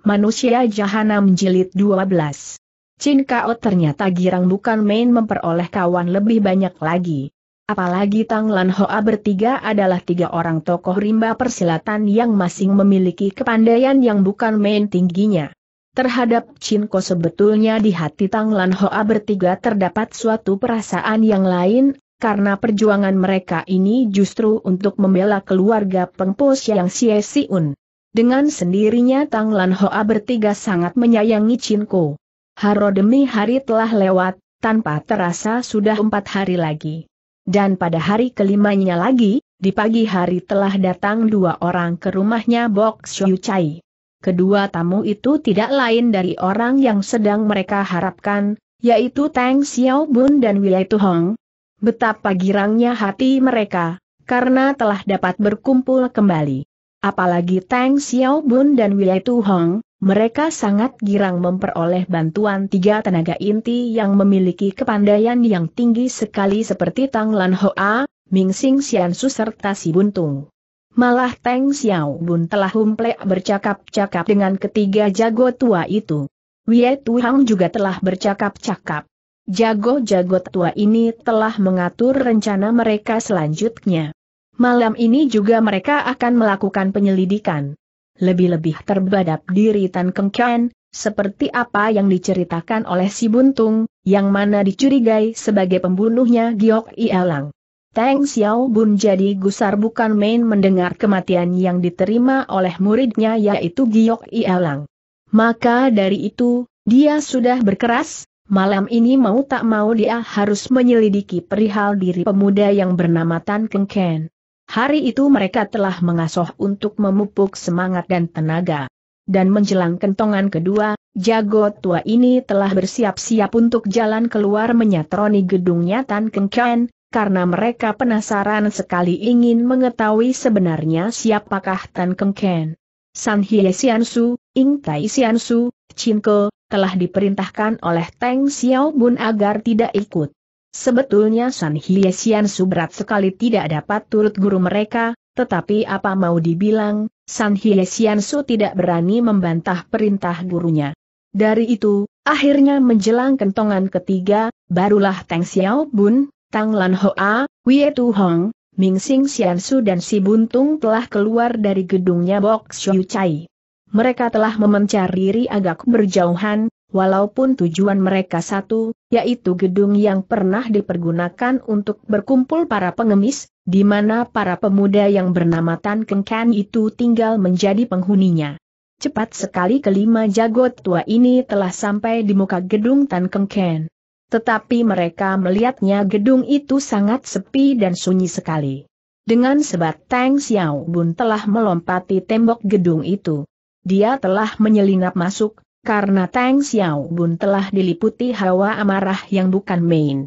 Manusia Jahanam Jilid 12 Chin Kao ternyata girang bukan main memperoleh kawan lebih banyak lagi. Apalagi Tang Lan Hoa bertiga adalah tiga orang tokoh rimba persilatan yang masing memiliki kepandaian yang bukan main tingginya. Terhadap Chin Ko sebetulnya di hati Tang Lan Hoa bertiga terdapat suatu perasaan yang lain, karena perjuangan mereka ini justru untuk membela keluarga pengpos yang Si Siun. Dengan sendirinya Tang Lan Hoa bertiga sangat menyayangi Chin Ko. Haro demi hari telah lewat, tanpa terasa sudah empat hari lagi. Dan pada hari kelimanya lagi, di pagi hari telah datang dua orang ke rumahnya Bok Xiu Chai. Kedua tamu itu tidak lain dari orang yang sedang mereka harapkan, yaitu Tang Xiao Bun dan Wilai Tuhong. Betapa girangnya hati mereka, karena telah dapat berkumpul kembali. Apalagi Tang Xiao Bun dan Tu Tuhong, mereka sangat girang memperoleh bantuan tiga tenaga inti yang memiliki kepandaian yang tinggi sekali seperti Tang Lan Hoa, Ming Sing Xiansu serta Si Buntung. Malah Tang Xiao Bun telah humplek bercakap-cakap dengan ketiga jago tua itu. Tu Tuhong juga telah bercakap-cakap. Jago-jago tua ini telah mengatur rencana mereka selanjutnya malam ini juga mereka akan melakukan penyelidikan. Lebih-lebih terbadap diri Tan Keng Ken, seperti apa yang diceritakan oleh si Buntung, yang mana dicurigai sebagai pembunuhnya Giok Ielang. Tang Xiao Bun jadi gusar bukan main mendengar kematian yang diterima oleh muridnya yaitu Giok Ielang. Maka dari itu, dia sudah berkeras, malam ini mau tak mau dia harus menyelidiki perihal diri pemuda yang bernama Tan Keng Ken. Hari itu mereka telah mengasuh untuk memupuk semangat dan tenaga. Dan menjelang kentongan kedua, jago tua ini telah bersiap-siap untuk jalan keluar menyatroni gedungnya Tan Kengken, karena mereka penasaran sekali ingin mengetahui sebenarnya siapakah Tan Keng Ken. San Hye Sian Su, Ing Tai Sian Su, Chin Ke, telah diperintahkan oleh Teng Xiao Bun agar tidak ikut. Sebetulnya San Hiesian Su berat sekali tidak dapat turut guru mereka, tetapi apa mau dibilang, San Hiesian Su tidak berani membantah perintah gurunya. Dari itu, akhirnya menjelang kentongan ketiga, barulah Tang Xiao Bun, Tang Lan Hoa, Wie Tu Hong, Ming Sing Xian Su dan Si Buntung telah keluar dari gedungnya Bok Xiu Chai. Mereka telah memencar diri agak berjauhan, walaupun tujuan mereka satu, yaitu gedung yang pernah dipergunakan untuk berkumpul para pengemis, di mana para pemuda yang bernama Tan Keng itu tinggal menjadi penghuninya. Cepat sekali kelima jagot tua ini telah sampai di muka gedung Tan Keng Tetapi mereka melihatnya gedung itu sangat sepi dan sunyi sekali. Dengan sebat Tang Xiao Bun telah melompati tembok gedung itu. Dia telah menyelinap masuk, karena Tang Xiao Bun telah diliputi hawa amarah yang bukan main.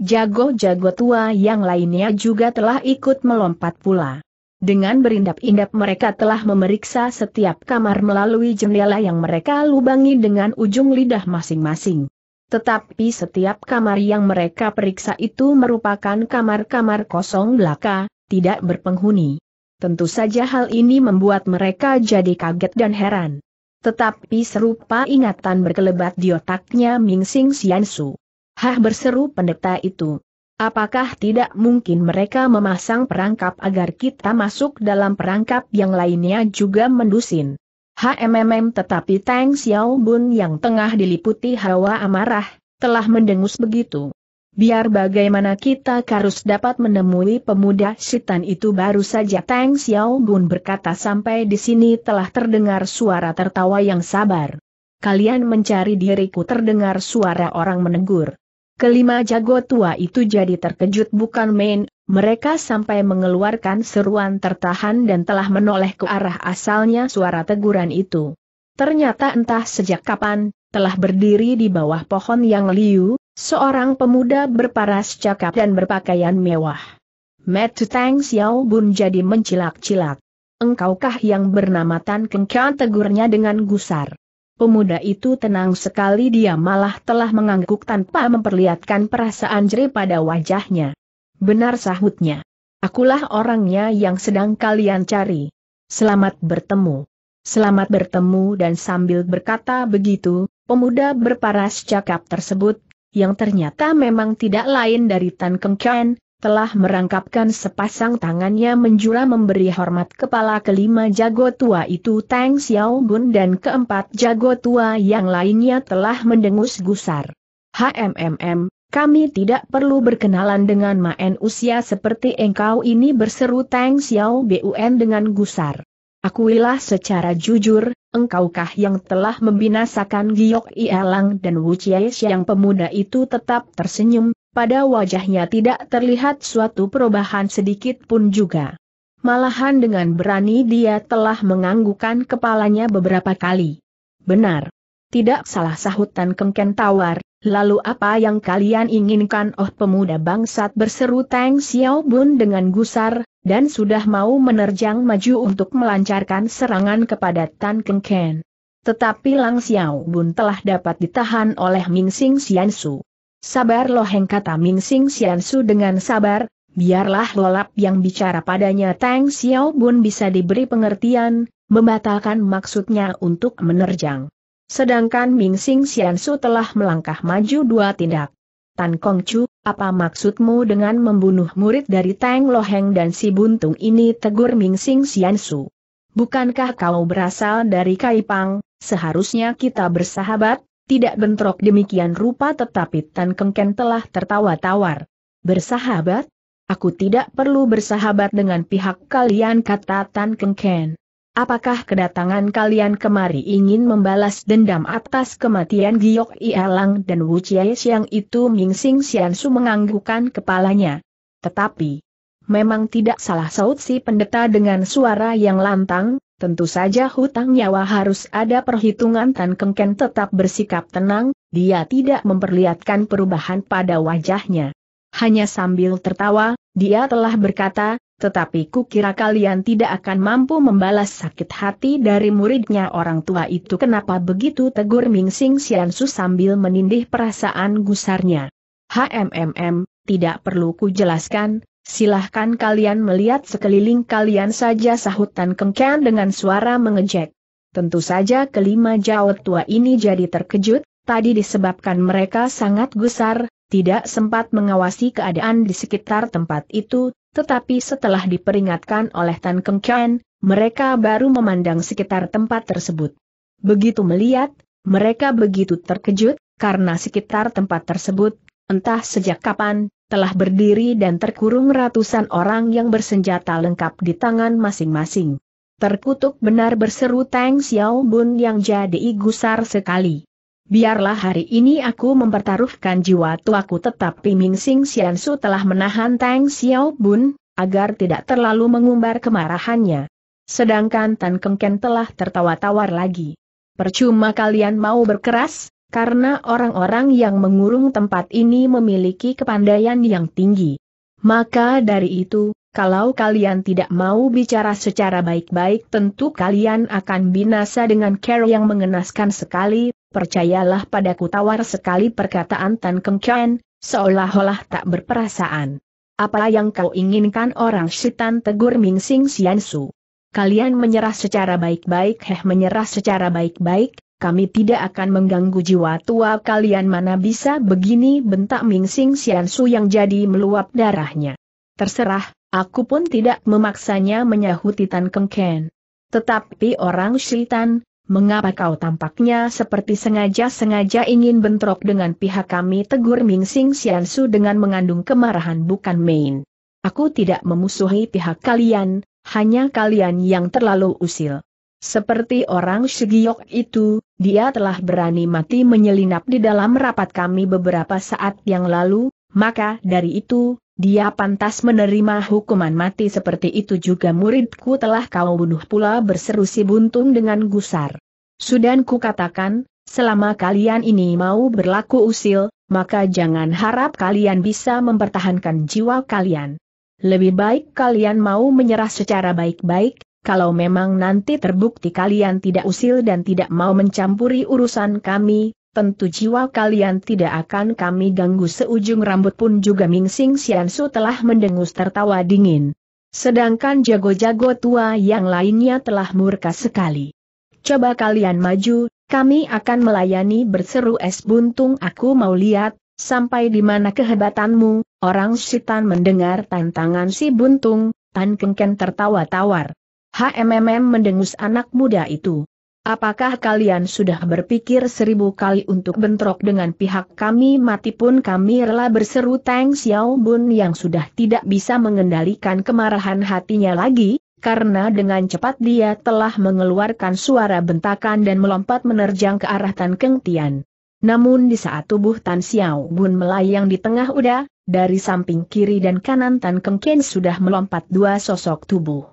Jago-jago tua yang lainnya juga telah ikut melompat pula. Dengan berindap-indap mereka telah memeriksa setiap kamar melalui jendela yang mereka lubangi dengan ujung lidah masing-masing. Tetapi setiap kamar yang mereka periksa itu merupakan kamar-kamar kosong belaka, tidak berpenghuni. Tentu saja hal ini membuat mereka jadi kaget dan heran. Tetapi serupa ingatan berkelebat di otaknya Ming Sing Sian Su. Hah berseru pendeta itu. Apakah tidak mungkin mereka memasang perangkap agar kita masuk dalam perangkap yang lainnya juga mendusin? HMMM tetapi Tang Xiaobun yang tengah diliputi hawa amarah, telah mendengus begitu. Biar bagaimana kita harus dapat menemui pemuda sitan itu baru saja Tang Xiao Bun berkata sampai di sini telah terdengar suara tertawa yang sabar. Kalian mencari diriku terdengar suara orang menegur. Kelima jago tua itu jadi terkejut bukan main, mereka sampai mengeluarkan seruan tertahan dan telah menoleh ke arah asalnya suara teguran itu. Ternyata entah sejak kapan, telah berdiri di bawah pohon yang liu, Seorang pemuda berparas cakap dan berpakaian mewah. Metu Tang Xiao Bun jadi mencilak-cilak. Engkaukah yang bernama Tan Kengkian tegurnya dengan gusar. Pemuda itu tenang sekali dia malah telah mengangguk tanpa memperlihatkan perasaan jeri pada wajahnya. Benar sahutnya. Akulah orangnya yang sedang kalian cari. Selamat bertemu. Selamat bertemu dan sambil berkata begitu, pemuda berparas cakap tersebut yang ternyata memang tidak lain dari Tan Keng Chuan, telah merangkapkan sepasang tangannya menjura memberi hormat kepala kelima jago tua itu Tang Bun dan keempat jago tua yang lainnya telah mendengus gusar. HMMM, kami tidak perlu berkenalan dengan maen usia seperti engkau ini berseru Tang Bun dengan gusar. Akuilah secara jujur, engkaukah yang telah membinasakan Giok Ielang dan Wu yang pemuda itu tetap tersenyum, pada wajahnya tidak terlihat suatu perubahan sedikit pun juga. Malahan dengan berani dia telah menganggukkan kepalanya beberapa kali. Benar. Tidak salah sahutan Kengken tawar, lalu apa yang kalian inginkan oh pemuda bangsat berseru Tang Bun dengan gusar, dan sudah mau menerjang maju untuk melancarkan serangan kepada Tan Keng Ken. Tetapi Lang Xiao Bun telah dapat ditahan oleh Ming Sing Xian Su. Sabar loheng kata Ming Sing Xian Su dengan sabar, biarlah lolap yang bicara padanya Tang Xiao Bun bisa diberi pengertian, membatalkan maksudnya untuk menerjang. Sedangkan Ming Sing Xian Su telah melangkah maju dua tindak. Tan Chu, apa maksudmu dengan membunuh murid dari Tang Loheng dan si buntung ini tegur Ming Sing Sian Su? Bukankah kau berasal dari Kaipang, seharusnya kita bersahabat? Tidak bentrok demikian rupa tetapi Tan Ken telah tertawa tawar. Bersahabat? Aku tidak perlu bersahabat dengan pihak kalian kata Tan Ken. Apakah kedatangan kalian kemari ingin membalas dendam atas kematian Giok Ialang dan Wu Chie yang itu Ming Sing Sian Su menganggukkan kepalanya. Tetapi, memang tidak salah saut si pendeta dengan suara yang lantang, tentu saja hutang nyawa harus ada perhitungan Tan Keng Ken tetap bersikap tenang, dia tidak memperlihatkan perubahan pada wajahnya. Hanya sambil tertawa, dia telah berkata, tetapi kukira kalian tidak akan mampu membalas sakit hati dari muridnya orang tua itu kenapa begitu tegur Ming Sing Xiansu sambil menindih perasaan gusarnya. HMMM, tidak perlu ku jelaskan, silahkan kalian melihat sekeliling kalian saja sahutan kengkian dengan suara mengejek. Tentu saja kelima jauh tua ini jadi terkejut, tadi disebabkan mereka sangat gusar, tidak sempat mengawasi keadaan di sekitar tempat itu, tetapi setelah diperingatkan oleh Tan Keng Chen, mereka baru memandang sekitar tempat tersebut. Begitu melihat, mereka begitu terkejut, karena sekitar tempat tersebut, entah sejak kapan, telah berdiri dan terkurung ratusan orang yang bersenjata lengkap di tangan masing-masing. Terkutuk benar berseru Tang Xiao Bun yang jadi gusar sekali. Biarlah hari ini aku mempertaruhkan jiwa tuaku tetapi Ming Sing Xian Su telah menahan Tang Xiao Bun, agar tidak terlalu mengumbar kemarahannya. Sedangkan Tan Keng Ken telah tertawa-tawar lagi. Percuma kalian mau berkeras, karena orang-orang yang mengurung tempat ini memiliki kepandaian yang tinggi. Maka dari itu, kalau kalian tidak mau bicara secara baik-baik tentu kalian akan binasa dengan care yang mengenaskan sekali, percayalah padaku tawar sekali perkataan Tan Keng Kian, seolah-olah tak berperasaan. Apa yang kau inginkan orang setan tegur Ming Sing Sian Su? Kalian menyerah secara baik-baik heh menyerah secara baik-baik, kami tidak akan mengganggu jiwa tua kalian mana bisa begini bentak Ming Sing Sian Su yang jadi meluap darahnya. Terserah, aku pun tidak memaksanya menyahuti Tan Keng Kian. Tetapi orang Shitan, mengapa kau tampaknya seperti sengaja-sengaja ingin bentrok dengan pihak kami tegur Ming Sing Xiansu dengan mengandung kemarahan bukan main. Aku tidak memusuhi pihak kalian, hanya kalian yang terlalu usil. Seperti orang Shigiok itu, dia telah berani mati menyelinap di dalam rapat kami beberapa saat yang lalu, maka dari itu, dia pantas menerima hukuman mati seperti itu juga muridku telah kau bunuh pula berseru si buntung dengan gusar. Sudan ku katakan, selama kalian ini mau berlaku usil, maka jangan harap kalian bisa mempertahankan jiwa kalian. Lebih baik kalian mau menyerah secara baik-baik, kalau memang nanti terbukti kalian tidak usil dan tidak mau mencampuri urusan kami, tentu jiwa kalian tidak akan kami ganggu seujung rambut pun juga Ming Sing Su telah mendengus tertawa dingin. Sedangkan jago-jago tua yang lainnya telah murka sekali. Coba kalian maju, kami akan melayani berseru es buntung aku mau lihat, sampai di mana kehebatanmu, orang sitan mendengar tantangan si buntung, Tan Kengken tertawa tawar. HMMM mendengus anak muda itu. Apakah kalian sudah berpikir seribu kali untuk bentrok dengan pihak kami mati pun kami rela berseru Tang Xiao Bun yang sudah tidak bisa mengendalikan kemarahan hatinya lagi, karena dengan cepat dia telah mengeluarkan suara bentakan dan melompat menerjang ke arah Tan Keng Tian. Namun di saat tubuh Tan Xiao Bun melayang di tengah udara, dari samping kiri dan kanan Tan Keng Tian sudah melompat dua sosok tubuh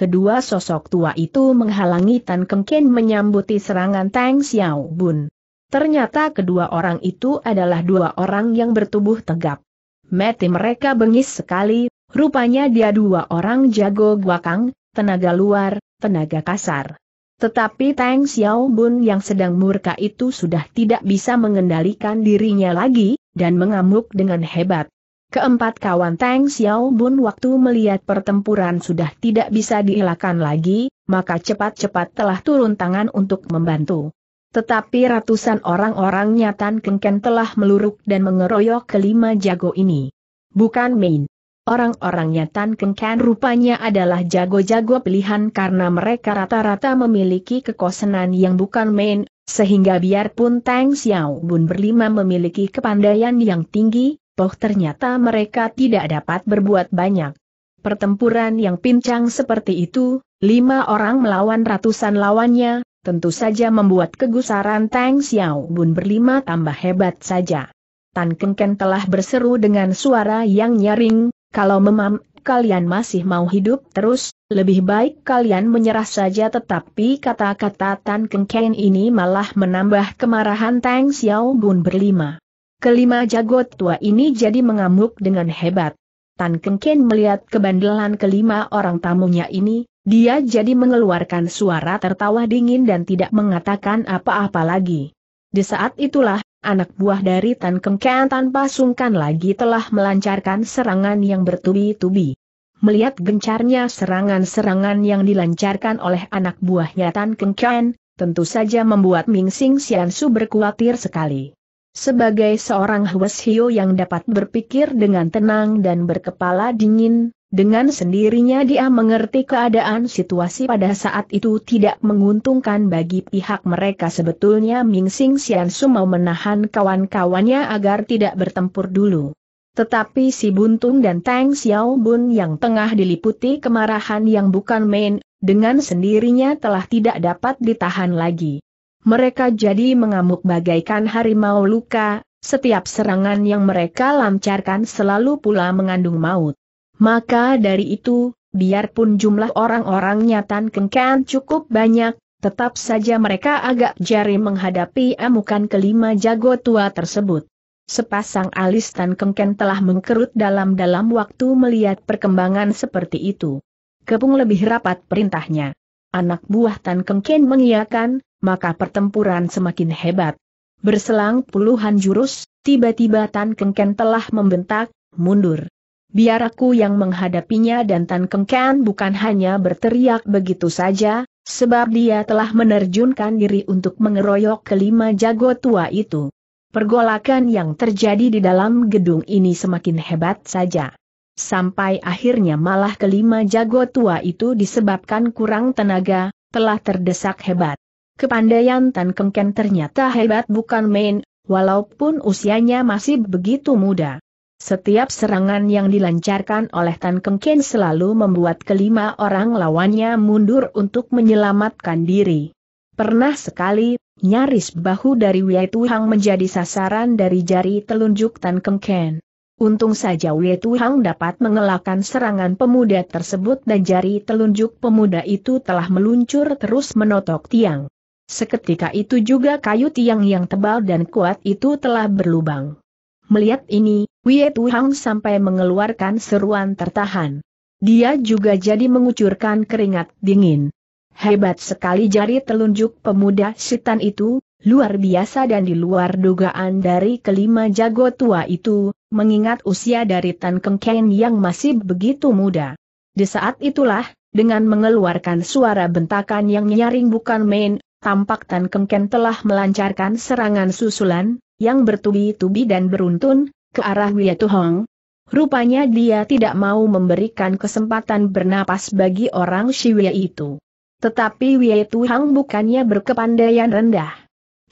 kedua sosok tua itu menghalangi Tan Keng Ken menyambuti serangan Tang Xiao Bun. Ternyata kedua orang itu adalah dua orang yang bertubuh tegap. Mati mereka bengis sekali, rupanya dia dua orang jago guakang, tenaga luar, tenaga kasar. Tetapi Tang Bun yang sedang murka itu sudah tidak bisa mengendalikan dirinya lagi, dan mengamuk dengan hebat. Keempat kawan Tang Xiao Bun waktu melihat pertempuran sudah tidak bisa dielakkan lagi, maka cepat-cepat telah turun tangan untuk membantu. Tetapi ratusan orang-orang nyatan Kengken telah meluruk dan mengeroyok kelima jago ini. Bukan main. Orang-orang nyatan Kengken rupanya adalah jago-jago pilihan karena mereka rata-rata memiliki kekosenan yang bukan main, sehingga biarpun Tang Xiao Bun berlima memiliki kepandaian yang tinggi, ternyata mereka tidak dapat berbuat banyak. Pertempuran yang pincang seperti itu, lima orang melawan ratusan lawannya, tentu saja membuat kegusaran Tang Xiao Bun berlima tambah hebat saja. Tan Kengken telah berseru dengan suara yang nyaring, kalau memang kalian masih mau hidup terus, lebih baik kalian menyerah saja tetapi kata-kata Tan Kengken ini malah menambah kemarahan Tang Xiao Bun berlima. Kelima jagot tua ini jadi mengamuk dengan hebat. Tan Keng Ken melihat kebandelan kelima orang tamunya ini, dia jadi mengeluarkan suara tertawa dingin dan tidak mengatakan apa-apa lagi. Di saat itulah, anak buah dari Tan Keng Ken tanpa sungkan lagi telah melancarkan serangan yang bertubi-tubi. Melihat gencarnya serangan-serangan yang dilancarkan oleh anak buahnya Tan Keng Ken, tentu saja membuat Ming Sing Su berkuatir sekali. Sebagai seorang Hio yang dapat berpikir dengan tenang dan berkepala dingin, dengan sendirinya dia mengerti keadaan situasi pada saat itu tidak menguntungkan bagi pihak mereka sebetulnya Ming Sing Xian Su mau menahan kawan-kawannya agar tidak bertempur dulu. Tetapi si Buntung dan Tang Xiao Bun yang tengah diliputi kemarahan yang bukan main, dengan sendirinya telah tidak dapat ditahan lagi. Mereka jadi mengamuk bagaikan harimau luka, setiap serangan yang mereka lancarkan selalu pula mengandung maut. Maka dari itu, biarpun jumlah orang orang nyatan Kengkan cukup banyak, tetap saja mereka agak jari menghadapi amukan kelima jago tua tersebut. Sepasang alis Tan Kengken telah mengkerut dalam-dalam waktu melihat perkembangan seperti itu. Kepung lebih rapat perintahnya. Anak buah Tan Kengken mengiakan, maka pertempuran semakin hebat. Berselang puluhan jurus, tiba-tiba Tan Kengken telah membentak, mundur. Biar aku yang menghadapinya dan Tan Kengken bukan hanya berteriak begitu saja, sebab dia telah menerjunkan diri untuk mengeroyok kelima jago tua itu. Pergolakan yang terjadi di dalam gedung ini semakin hebat saja. Sampai akhirnya malah kelima jago tua itu disebabkan kurang tenaga, telah terdesak hebat. Kepandaian Tan Kengken ternyata hebat bukan main, walaupun usianya masih begitu muda. Setiap serangan yang dilancarkan oleh Tan Kengken selalu membuat kelima orang lawannya mundur untuk menyelamatkan diri. Pernah sekali, nyaris bahu dari Wei Tuhang menjadi sasaran dari jari telunjuk Tan Kengken. Untung saja Wei Tuhang dapat mengelakkan serangan pemuda tersebut dan jari telunjuk pemuda itu telah meluncur terus menotok tiang. Seketika itu juga kayu tiang yang tebal dan kuat itu telah berlubang. Melihat ini, Wie Tuhang sampai mengeluarkan seruan tertahan. Dia juga jadi mengucurkan keringat dingin. Hebat sekali jari telunjuk pemuda setan itu, luar biasa dan di luar dugaan dari kelima jago tua itu, mengingat usia dari Tan Keng Ken yang masih begitu muda. Di saat itulah, dengan mengeluarkan suara bentakan yang nyaring bukan main, tampak Tan Keng telah melancarkan serangan susulan, yang bertubi-tubi dan beruntun, ke arah Wia Tuhong. Rupanya dia tidak mau memberikan kesempatan bernapas bagi orang Shiwia itu. Tetapi Wia Tuhong bukannya berkepandaian rendah.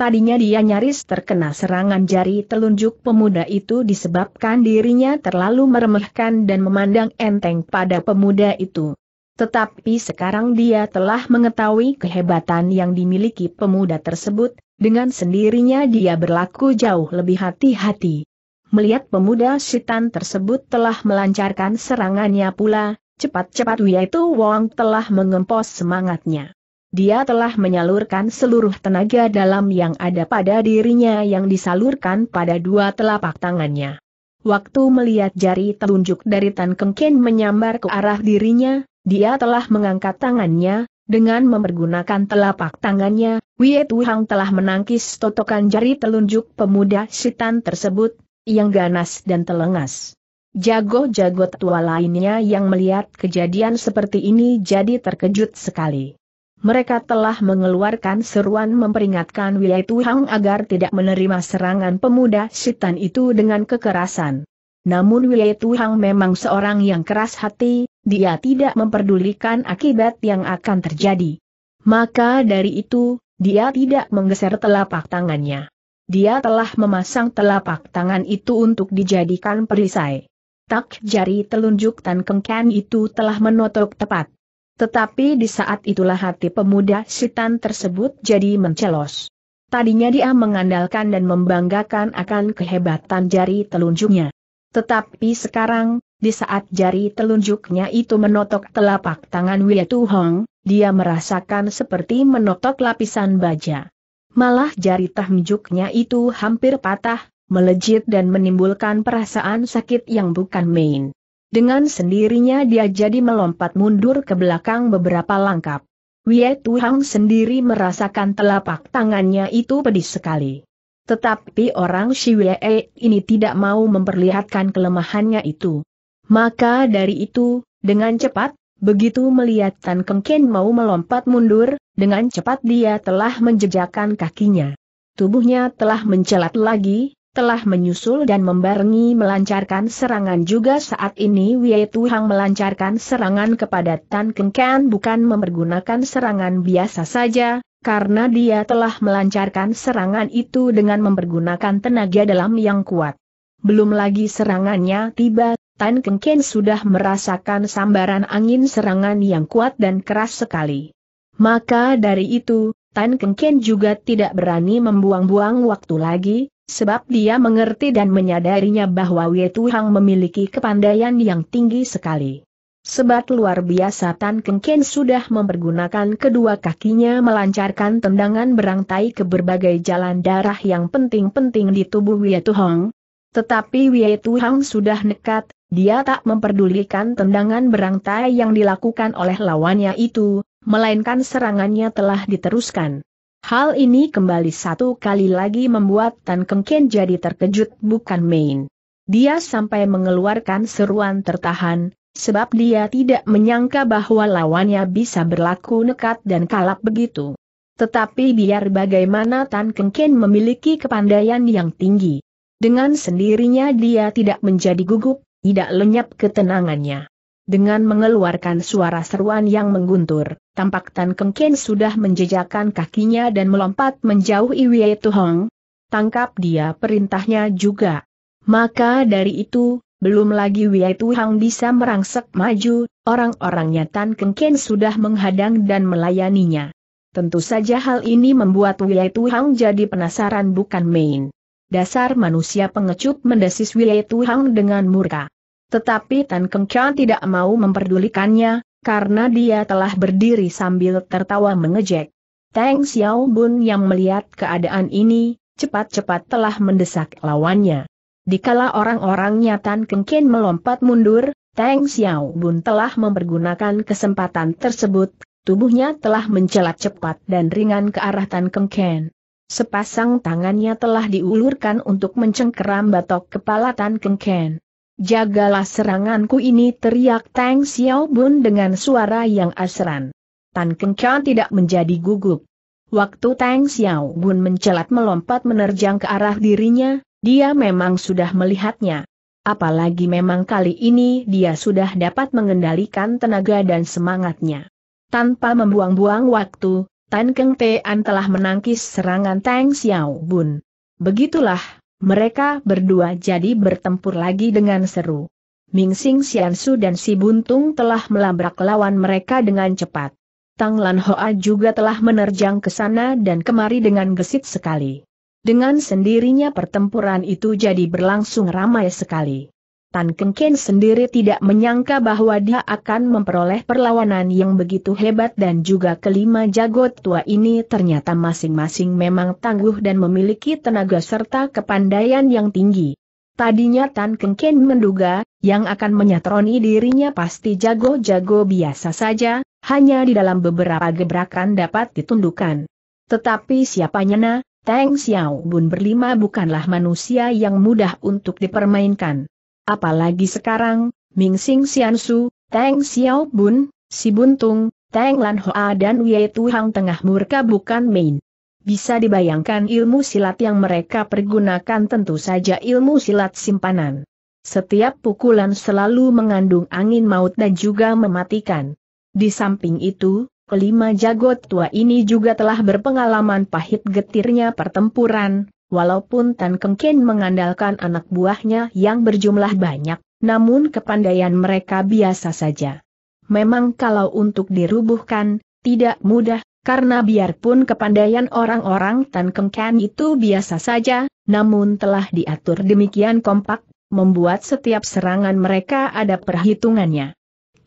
Tadinya dia nyaris terkena serangan jari telunjuk pemuda itu disebabkan dirinya terlalu meremehkan dan memandang enteng pada pemuda itu. Tetapi sekarang dia telah mengetahui kehebatan yang dimiliki pemuda tersebut, dengan sendirinya dia berlaku jauh lebih hati-hati. Melihat pemuda setan tersebut telah melancarkan serangannya pula, cepat-cepat yaitu Wong telah mengempos semangatnya. Dia telah menyalurkan seluruh tenaga dalam yang ada pada dirinya yang disalurkan pada dua telapak tangannya. Waktu melihat jari telunjuk dari Tan Kengken menyambar ke arah dirinya, dia telah mengangkat tangannya, dengan mempergunakan telapak tangannya, Wie Tuhang telah menangkis totokan jari telunjuk pemuda sitan tersebut, yang ganas dan telengas. Jago-jago tua lainnya yang melihat kejadian seperti ini jadi terkejut sekali. Mereka telah mengeluarkan seruan memperingatkan wilayah Tuhang agar tidak menerima serangan pemuda sitan itu dengan kekerasan. Namun wilayah Tuhang memang seorang yang keras hati, dia tidak memperdulikan akibat yang akan terjadi. Maka dari itu, dia tidak menggeser telapak tangannya. Dia telah memasang telapak tangan itu untuk dijadikan perisai. Tak jari telunjuk Tan Keng Ken itu telah menotok tepat. Tetapi di saat itulah hati pemuda sitan tersebut jadi mencelos. Tadinya dia mengandalkan dan membanggakan akan kehebatan jari telunjuknya. Tetapi sekarang, di saat jari telunjuknya itu menotok telapak tangan Tu Hong, dia merasakan seperti menotok lapisan baja. Malah jari tahmjuknya itu hampir patah, melejit dan menimbulkan perasaan sakit yang bukan main. Dengan sendirinya dia jadi melompat mundur ke belakang beberapa langkah. Tu Hong sendiri merasakan telapak tangannya itu pedih sekali. Tetapi orang Shiwee ini tidak mau memperlihatkan kelemahannya itu. Maka dari itu, dengan cepat, begitu melihat Tan Keng Ken mau melompat mundur, dengan cepat dia telah menjejakkan kakinya. Tubuhnya telah mencelat lagi, telah menyusul dan membarengi melancarkan serangan juga saat ini Wei Tuhang melancarkan serangan kepada Tan Keng Ken bukan mempergunakan serangan biasa saja, karena dia telah melancarkan serangan itu dengan mempergunakan tenaga dalam yang kuat. Belum lagi serangannya tiba, Tan Keng Ken sudah merasakan sambaran angin serangan yang kuat dan keras sekali. Maka dari itu, Tan Keng Ken juga tidak berani membuang-buang waktu lagi, sebab dia mengerti dan menyadarinya bahwa Wei Hang memiliki kepandaian yang tinggi sekali. Sebab luar biasa Tan Keng Ken sudah mempergunakan kedua kakinya melancarkan tendangan berantai ke berbagai jalan darah yang penting-penting di tubuh Wei Hang, tetapi Wei Tuhang sudah nekat, dia tak memperdulikan tendangan berantai yang dilakukan oleh lawannya itu, melainkan serangannya telah diteruskan. Hal ini kembali satu kali lagi membuat Tan Keng Ken jadi terkejut bukan main. Dia sampai mengeluarkan seruan tertahan, sebab dia tidak menyangka bahwa lawannya bisa berlaku nekat dan kalap begitu. Tetapi biar bagaimana Tan Keng Ken memiliki kepandaian yang tinggi. Dengan sendirinya dia tidak menjadi gugup, tidak lenyap ketenangannya. Dengan mengeluarkan suara seruan yang mengguntur, tampak Tan Keng Ken sudah menjejakkan kakinya dan melompat menjauhi Wei Tuhong. Tangkap dia perintahnya juga. Maka dari itu, belum lagi Wei Tuhong bisa merangsek maju, orang-orangnya Tan Keng Ken sudah menghadang dan melayaninya. Tentu saja hal ini membuat Wei Tuhong jadi penasaran bukan main dasar manusia pengecut mendesis wilayah Tuhang dengan murka. Tetapi Tan Keng Chan tidak mau memperdulikannya, karena dia telah berdiri sambil tertawa mengejek. Tang Xiao Bun yang melihat keadaan ini, cepat-cepat telah mendesak lawannya. Dikala orang-orangnya Tan Keng Chan melompat mundur, Tang Xiao Bun telah mempergunakan kesempatan tersebut, tubuhnya telah mencelat cepat dan ringan ke arah Tan Keng Ken. Sepasang tangannya telah diulurkan untuk mencengkeram batok kepala Tan Keng Ken. Jagalah seranganku ini teriak Tang Xiao Bun dengan suara yang asran. Tan Keng Ken tidak menjadi gugup. Waktu Tang Xiao Bun mencelat melompat menerjang ke arah dirinya, dia memang sudah melihatnya. Apalagi memang kali ini dia sudah dapat mengendalikan tenaga dan semangatnya. Tanpa membuang-buang waktu, Tan Keng Tean telah menangkis serangan Tang Xiao Bun. Begitulah, mereka berdua jadi bertempur lagi dengan seru. Ming Sing Xiansu dan Si Buntung telah melabrak lawan mereka dengan cepat. Tang Lan Hoa juga telah menerjang ke sana dan kemari dengan gesit sekali. Dengan sendirinya pertempuran itu jadi berlangsung ramai sekali. Tan Ken sendiri tidak menyangka bahwa dia akan memperoleh perlawanan yang begitu hebat dan juga kelima jago tua ini ternyata masing-masing memang tangguh dan memiliki tenaga serta kepandaian yang tinggi. Tadinya Tan Ken menduga, yang akan menyatroni dirinya pasti jago-jago biasa saja, hanya di dalam beberapa gebrakan dapat ditundukkan. Tetapi siapa nyana, Tang Xiao Bun berlima bukanlah manusia yang mudah untuk dipermainkan. Apalagi sekarang, Ming Xing Xian Su, Teng Xiao Bun, Si Buntung, Teng Lan Hoa dan Wei Tuhang tengah murka bukan main. Bisa dibayangkan ilmu silat yang mereka pergunakan tentu saja ilmu silat simpanan. Setiap pukulan selalu mengandung angin maut dan juga mematikan. Di samping itu, kelima jagot tua ini juga telah berpengalaman pahit getirnya pertempuran, Walaupun Tan Keng mengandalkan anak buahnya yang berjumlah banyak, namun kepandaian mereka biasa saja. Memang kalau untuk dirubuhkan, tidak mudah, karena biarpun kepandaian orang-orang Tan Keng itu biasa saja, namun telah diatur demikian kompak, membuat setiap serangan mereka ada perhitungannya.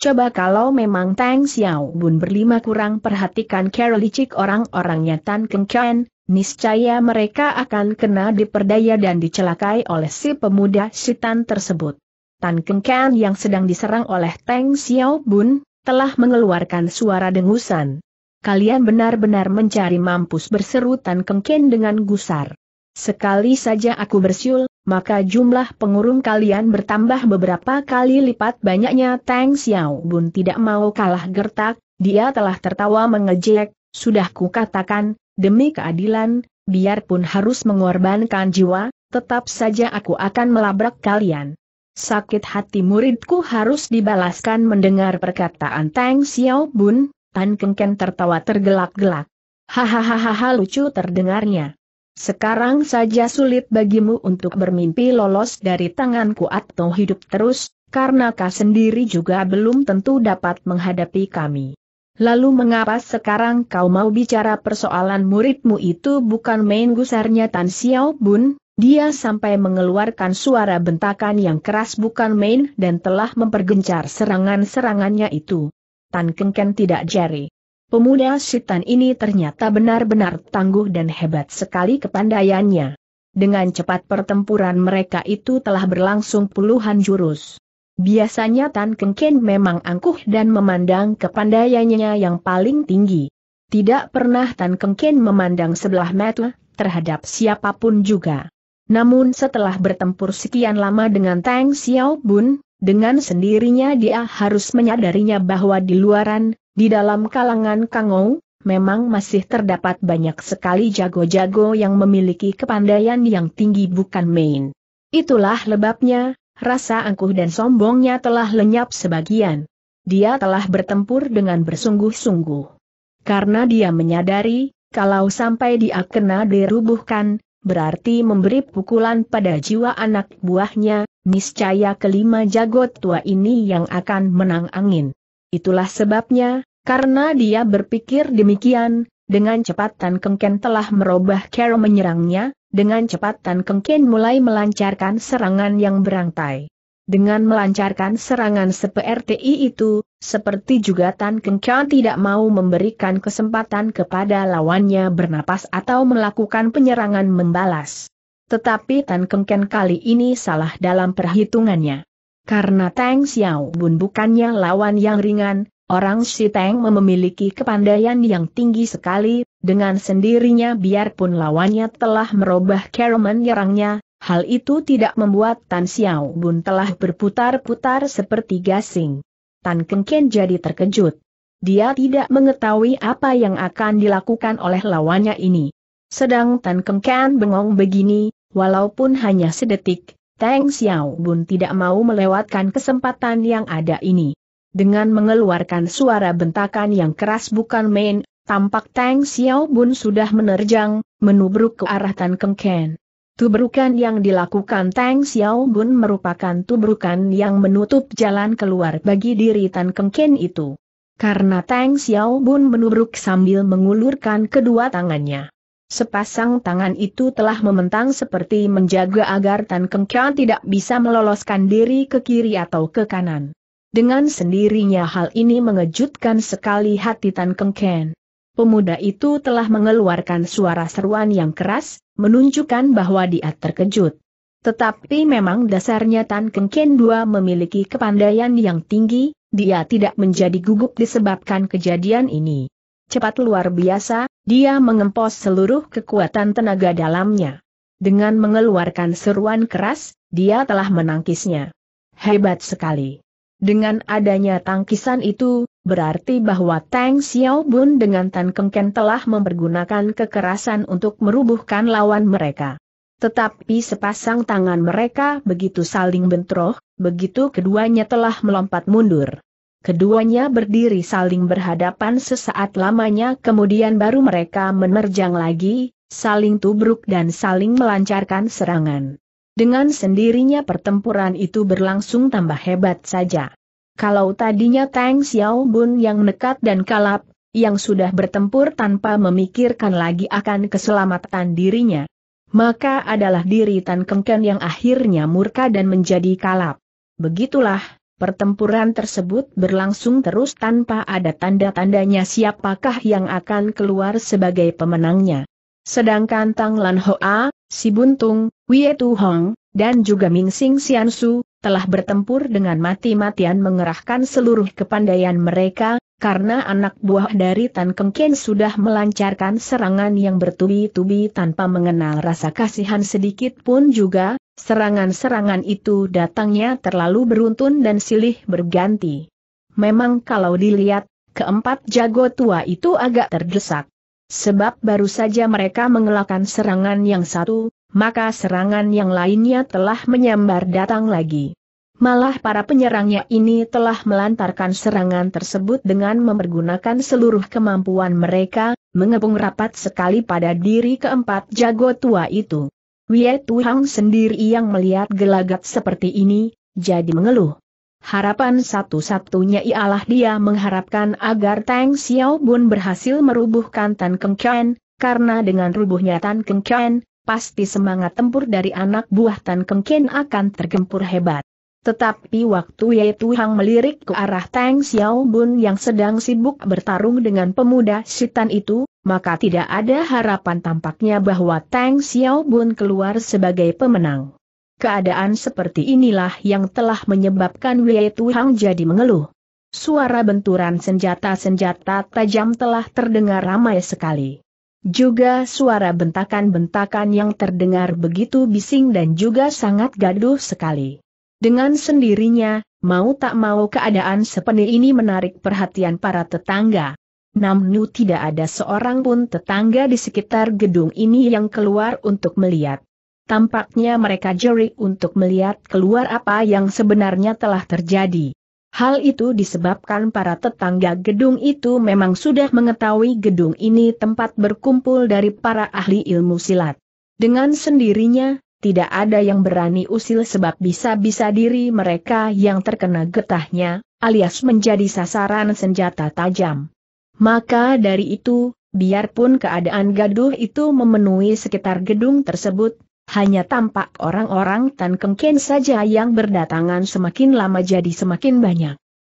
Coba kalau memang Tang Xiao Bun berlima kurang perhatikan licik orang-orangnya Tan Keng Ken, niscaya mereka akan kena diperdaya dan dicelakai oleh si pemuda setan tersebut. Tan Keng Ken yang sedang diserang oleh Tang Xiao Bun, telah mengeluarkan suara dengusan. Kalian benar-benar mencari mampus berseru Tan Keng Ken dengan gusar. Sekali saja aku bersiul, maka jumlah pengurung kalian bertambah beberapa kali lipat banyaknya Tang Xiao Bun tidak mau kalah gertak, dia telah tertawa mengejek, sudah kukatakan, demi keadilan, biarpun harus mengorbankan jiwa, tetap saja aku akan melabrak kalian. Sakit hati muridku harus dibalaskan mendengar perkataan Tang Xiao Bun, Tan Kengken tertawa tergelak-gelak. Hahaha lucu terdengarnya. Sekarang saja sulit bagimu untuk bermimpi lolos dari tanganku atau hidup terus, karena kau sendiri juga belum tentu dapat menghadapi kami. Lalu mengapa sekarang kau mau bicara persoalan muridmu itu bukan main gusarnya Tan Xiao Bun? Dia sampai mengeluarkan suara bentakan yang keras bukan main dan telah mempergencar serangan-serangannya itu. Tan Kengken tidak jari. Pemuda setan ini ternyata benar-benar tangguh dan hebat sekali kepandaiannya. Dengan cepat pertempuran mereka itu telah berlangsung puluhan jurus. Biasanya Tan Kengken memang angkuh dan memandang kepandaiannya yang paling tinggi. Tidak pernah Tan Kengken memandang sebelah mata terhadap siapapun juga. Namun setelah bertempur sekian lama dengan Tang Xiao Bun, dengan sendirinya dia harus menyadarinya bahwa di luaran, di dalam kalangan Kangou, memang masih terdapat banyak sekali jago-jago yang memiliki kepandaian yang tinggi bukan main. Itulah lebabnya, rasa angkuh dan sombongnya telah lenyap sebagian. Dia telah bertempur dengan bersungguh-sungguh. Karena dia menyadari, kalau sampai dia kena dirubuhkan, berarti memberi pukulan pada jiwa anak buahnya, niscaya kelima jago tua ini yang akan menang angin. Itulah sebabnya, karena dia berpikir demikian, dengan cepatan, Tan Kengken telah merubah cara menyerangnya, dengan cepatan, Tan Kengken mulai melancarkan serangan yang berantai. Dengan melancarkan serangan seperti itu, seperti juga Tan Kengken tidak mau memberikan kesempatan kepada lawannya bernapas atau melakukan penyerangan membalas. Tetapi Tan Kengken kali ini salah dalam perhitungannya. Karena Tang Xiao Bun bukannya lawan yang ringan, orang si Tang memiliki kepandaian yang tinggi sekali, dengan sendirinya biarpun lawannya telah merubah cara menyerangnya, hal itu tidak membuat Tan Bun telah berputar-putar seperti gasing. Tan Kengken jadi terkejut. Dia tidak mengetahui apa yang akan dilakukan oleh lawannya ini. Sedang Tan Kengken bengong begini, walaupun hanya sedetik, Teng Xiao Bun tidak mau melewatkan kesempatan yang ada ini. Dengan mengeluarkan suara bentakan yang keras bukan main, tampak Tang Xiao Bun sudah menerjang, menubruk ke arah Tan Keng Ken. Tubrukan yang dilakukan Tang Xiao Bun merupakan tubrukan yang menutup jalan keluar bagi diri Tan Keng Ken itu. Karena Tang Xiao Bun menubruk sambil mengulurkan kedua tangannya. Sepasang tangan itu telah mementang seperti menjaga agar Tan Keng Kian tidak bisa meloloskan diri ke kiri atau ke kanan. Dengan sendirinya hal ini mengejutkan sekali hati Tan Keng Kian. Pemuda itu telah mengeluarkan suara seruan yang keras, menunjukkan bahwa dia terkejut. Tetapi memang dasarnya Tan Keng Kian II memiliki kepandaian yang tinggi, dia tidak menjadi gugup disebabkan kejadian ini cepat luar biasa, dia mengempos seluruh kekuatan tenaga dalamnya. Dengan mengeluarkan seruan keras, dia telah menangkisnya. Hebat sekali. Dengan adanya tangkisan itu, berarti bahwa Tang Xiaobun dengan Tan Kengken telah mempergunakan kekerasan untuk merubuhkan lawan mereka. Tetapi sepasang tangan mereka begitu saling bentroh, begitu keduanya telah melompat mundur. Keduanya berdiri saling berhadapan sesaat lamanya kemudian baru mereka menerjang lagi, saling tubruk dan saling melancarkan serangan. Dengan sendirinya pertempuran itu berlangsung tambah hebat saja. Kalau tadinya Tang Xiao Bun yang nekat dan kalap, yang sudah bertempur tanpa memikirkan lagi akan keselamatan dirinya, maka adalah diri Tan Ken yang akhirnya murka dan menjadi kalap. Begitulah, Pertempuran tersebut berlangsung terus tanpa ada tanda-tandanya siapakah yang akan keluar sebagai pemenangnya. Sedangkan Tang Lan Hoa, Si Buntung, Wie Tu Hong, dan juga Ming Sing Xian Su, telah bertempur dengan mati-matian mengerahkan seluruh kepandaian mereka, karena anak buah dari Tan Keng sudah melancarkan serangan yang bertubi-tubi tanpa mengenal rasa kasihan sedikit pun juga, serangan-serangan itu datangnya terlalu beruntun dan silih berganti. Memang kalau dilihat, keempat jago tua itu agak terdesak. Sebab baru saja mereka mengelakkan serangan yang satu, maka serangan yang lainnya telah menyambar datang lagi. Malah para penyerangnya ini telah melantarkan serangan tersebut dengan mempergunakan seluruh kemampuan mereka, mengepung rapat sekali pada diri keempat jago tua itu. Wei Tuhang sendiri yang melihat gelagat seperti ini, jadi mengeluh. Harapan satu-satunya ialah dia mengharapkan agar Tang Xiao Bun berhasil merubuhkan Tan Keng Qian, karena dengan rubuhnya Tan Keng Qian, pasti semangat tempur dari anak buah Tan Keng Qian akan tergempur hebat. Tetapi waktu Ye Tuhang melirik ke arah Tang Xiao yang sedang sibuk bertarung dengan pemuda sitan itu, maka tidak ada harapan tampaknya bahwa Tang Xiao keluar sebagai pemenang. Keadaan seperti inilah yang telah menyebabkan Wei Tuhang jadi mengeluh. Suara benturan senjata-senjata tajam telah terdengar ramai sekali. Juga suara bentakan-bentakan yang terdengar begitu bising dan juga sangat gaduh sekali. Dengan sendirinya, mau tak mau keadaan sepenuh ini menarik perhatian para tetangga. Namun tidak ada seorang pun tetangga di sekitar gedung ini yang keluar untuk melihat. Tampaknya mereka jerik untuk melihat keluar apa yang sebenarnya telah terjadi. Hal itu disebabkan para tetangga gedung itu memang sudah mengetahui gedung ini tempat berkumpul dari para ahli ilmu silat. Dengan sendirinya, tidak ada yang berani usil sebab bisa-bisa diri mereka yang terkena getahnya, alias menjadi sasaran senjata tajam. Maka dari itu, biarpun keadaan gaduh itu memenuhi sekitar gedung tersebut, hanya tampak orang-orang Tan Kengken saja yang berdatangan semakin lama jadi semakin banyak.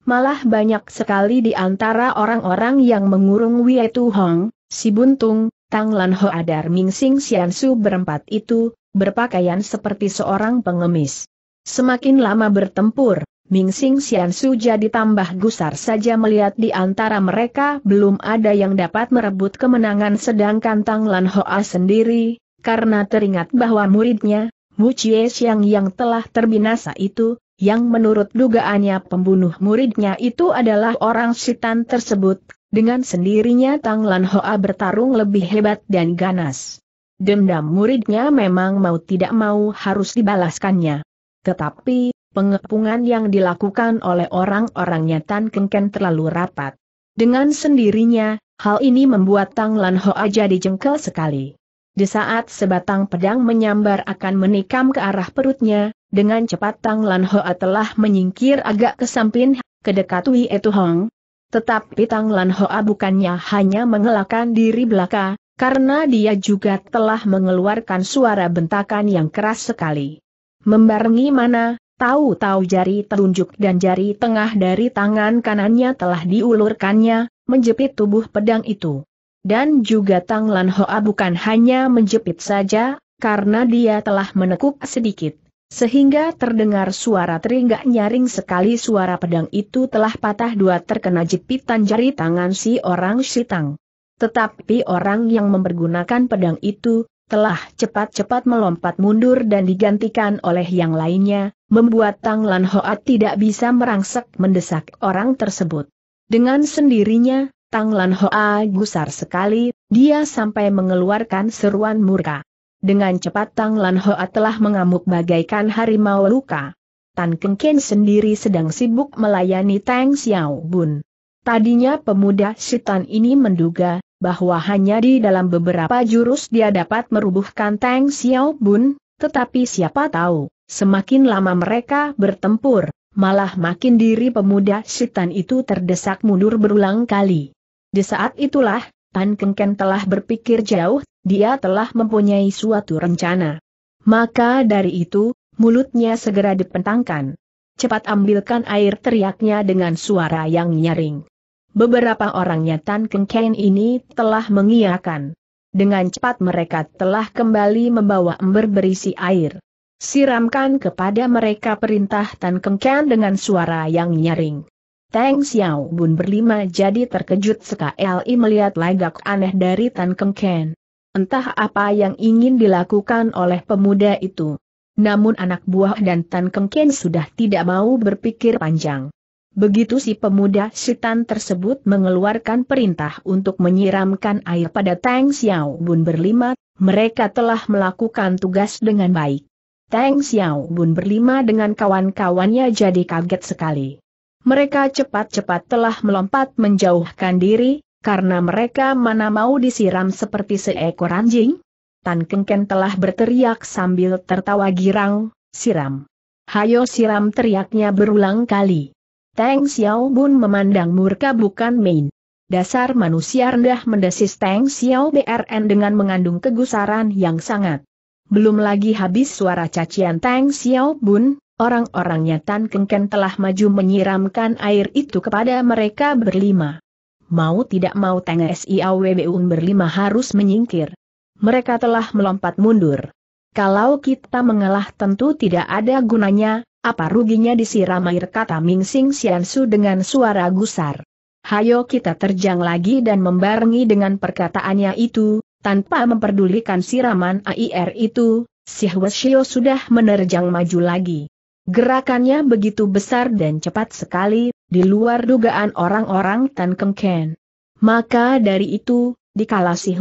Malah banyak sekali di antara orang-orang yang mengurung Wietu Hong, Si Buntung, Tang Lan Hoa Adar Ming Sing Sian Su berempat itu, berpakaian seperti seorang pengemis. Semakin lama bertempur, Ming Sing Xian Su jadi tambah gusar saja melihat di antara mereka belum ada yang dapat merebut kemenangan sedangkan Tang Lan Hoa sendiri, karena teringat bahwa muridnya, Mu Chie Xiang yang telah terbinasa itu, yang menurut dugaannya pembunuh muridnya itu adalah orang sitan tersebut, dengan sendirinya Tang Lan Hoa bertarung lebih hebat dan ganas dendam muridnya memang mau tidak mau harus dibalaskannya. Tetapi, pengepungan yang dilakukan oleh orang-orangnya Tan Kengken terlalu rapat. Dengan sendirinya, hal ini membuat Tang Lan Hoa jadi jengkel sekali. Di saat sebatang pedang menyambar akan menikam ke arah perutnya, dengan cepat Tang Lan Hoa telah menyingkir agak ke samping, ke dekat Wei Hong. Tetapi Tang Lan Hoa bukannya hanya mengelakkan diri belaka, karena dia juga telah mengeluarkan suara bentakan yang keras sekali. Membarengi mana, tahu-tahu jari telunjuk dan jari tengah dari tangan kanannya telah diulurkannya, menjepit tubuh pedang itu. Dan juga Tang Lan Hoa bukan hanya menjepit saja, karena dia telah menekuk sedikit sehingga terdengar suara teringgak nyaring sekali suara pedang itu telah patah dua terkena jepitan jari tangan si orang Sitang. Tetapi orang yang mempergunakan pedang itu, telah cepat-cepat melompat mundur dan digantikan oleh yang lainnya, membuat Tang Lan Hoat tidak bisa merangsek mendesak orang tersebut. Dengan sendirinya, Tang Lan Hoa gusar sekali, dia sampai mengeluarkan seruan murka. Dengan cepat Tang Lan Hoa telah mengamuk bagaikan harimau luka. Tan Keng Ken sendiri sedang sibuk melayani Tang Xiao Bun. Tadinya pemuda setan ini menduga, bahwa hanya di dalam beberapa jurus dia dapat merubuhkan Tang Xiao Bun, tetapi siapa tahu, semakin lama mereka bertempur, malah makin diri pemuda setan itu terdesak mundur berulang kali. Di saat itulah, Tan Kengken telah berpikir jauh, dia telah mempunyai suatu rencana. Maka dari itu, mulutnya segera dipentangkan. Cepat ambilkan air teriaknya dengan suara yang nyaring beberapa orangnya Tan Keng Ken ini telah mengiakan. Dengan cepat mereka telah kembali membawa ember berisi air. Siramkan kepada mereka perintah Tan Keng Ken dengan suara yang nyaring. Tang Xiao Bun berlima jadi terkejut sekali melihat lagak aneh dari Tan Keng Ken. Entah apa yang ingin dilakukan oleh pemuda itu. Namun anak buah dan Tan Keng Ken sudah tidak mau berpikir panjang. Begitu si pemuda setan tersebut mengeluarkan perintah untuk menyiramkan air pada Tang Xiao Bun berlima, mereka telah melakukan tugas dengan baik. Tang Xiao Bun berlima dengan kawan-kawannya jadi kaget sekali. Mereka cepat-cepat telah melompat menjauhkan diri, karena mereka mana mau disiram seperti seekor anjing. Tan Kengken telah berteriak sambil tertawa girang, siram. Hayo siram teriaknya berulang kali. Teng Xiaobun memandang murka bukan main. Dasar manusia rendah mendesis Teng Xiao BRN dengan mengandung kegusaran yang sangat. Belum lagi habis suara cacian Teng Xiaobun, orang-orangnya Tan Kengken telah maju menyiramkan air itu kepada mereka berlima. Mau tidak mau Teng Xiaobun berlima harus menyingkir. Mereka telah melompat mundur. Kalau kita mengalah tentu tidak ada gunanya, apa ruginya disiram air kata Ming Sing Xiansu dengan suara gusar. Hayo kita terjang lagi dan membarengi dengan perkataannya itu, tanpa memperdulikan siraman AIR itu, si Shio sudah menerjang maju lagi. Gerakannya begitu besar dan cepat sekali, di luar dugaan orang-orang Tan Keng Ken. Maka dari itu, dikala si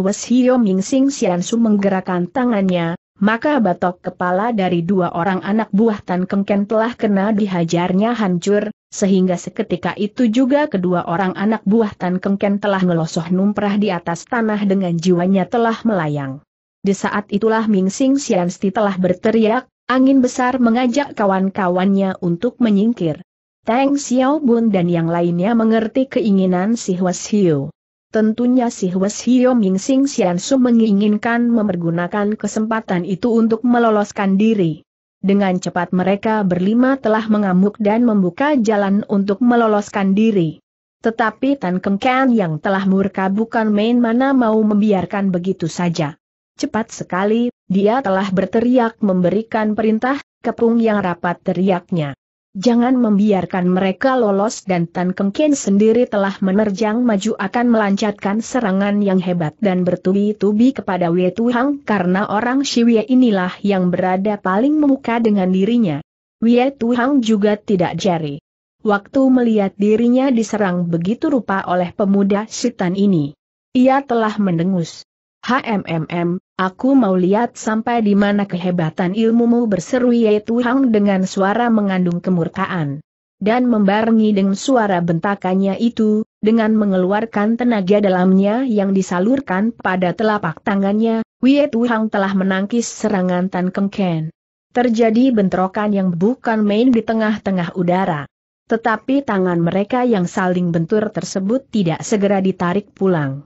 Ming Sing Xiansu menggerakkan tangannya, maka batok kepala dari dua orang anak buah Tan Kengken telah kena dihajarnya hancur, sehingga seketika itu juga kedua orang anak buah Tan Kengken telah ngelosoh numprah di atas tanah dengan jiwanya telah melayang. Di saat itulah Ming Sing Xiansti telah berteriak, angin besar mengajak kawan-kawannya untuk menyingkir. Tang Xiao Bun dan yang lainnya mengerti keinginan si Hiu. Tentunya si Hwes Hio Ming Sing Sian Su menginginkan mempergunakan kesempatan itu untuk meloloskan diri. Dengan cepat mereka berlima telah mengamuk dan membuka jalan untuk meloloskan diri. Tetapi Tan Keng Kan yang telah murka bukan main mana mau membiarkan begitu saja. Cepat sekali, dia telah berteriak memberikan perintah, kepung yang rapat teriaknya. Jangan membiarkan mereka lolos dan Tan Keng sendiri telah menerjang maju akan melancarkan serangan yang hebat dan bertubi-tubi kepada Wei Tuhang karena orang Shiwei inilah yang berada paling memuka dengan dirinya. Wei Tuhang juga tidak jari. Waktu melihat dirinya diserang begitu rupa oleh pemuda sitan ini. Ia telah mendengus. HMMM, aku mau lihat sampai di mana kehebatan ilmumu berseru yaitu Hang dengan suara mengandung kemurkaan. Dan membarengi dengan suara bentakannya itu, dengan mengeluarkan tenaga dalamnya yang disalurkan pada telapak tangannya, Wei Tuhang telah menangkis serangan Tan Keng Ken. Terjadi bentrokan yang bukan main di tengah-tengah udara. Tetapi tangan mereka yang saling bentur tersebut tidak segera ditarik pulang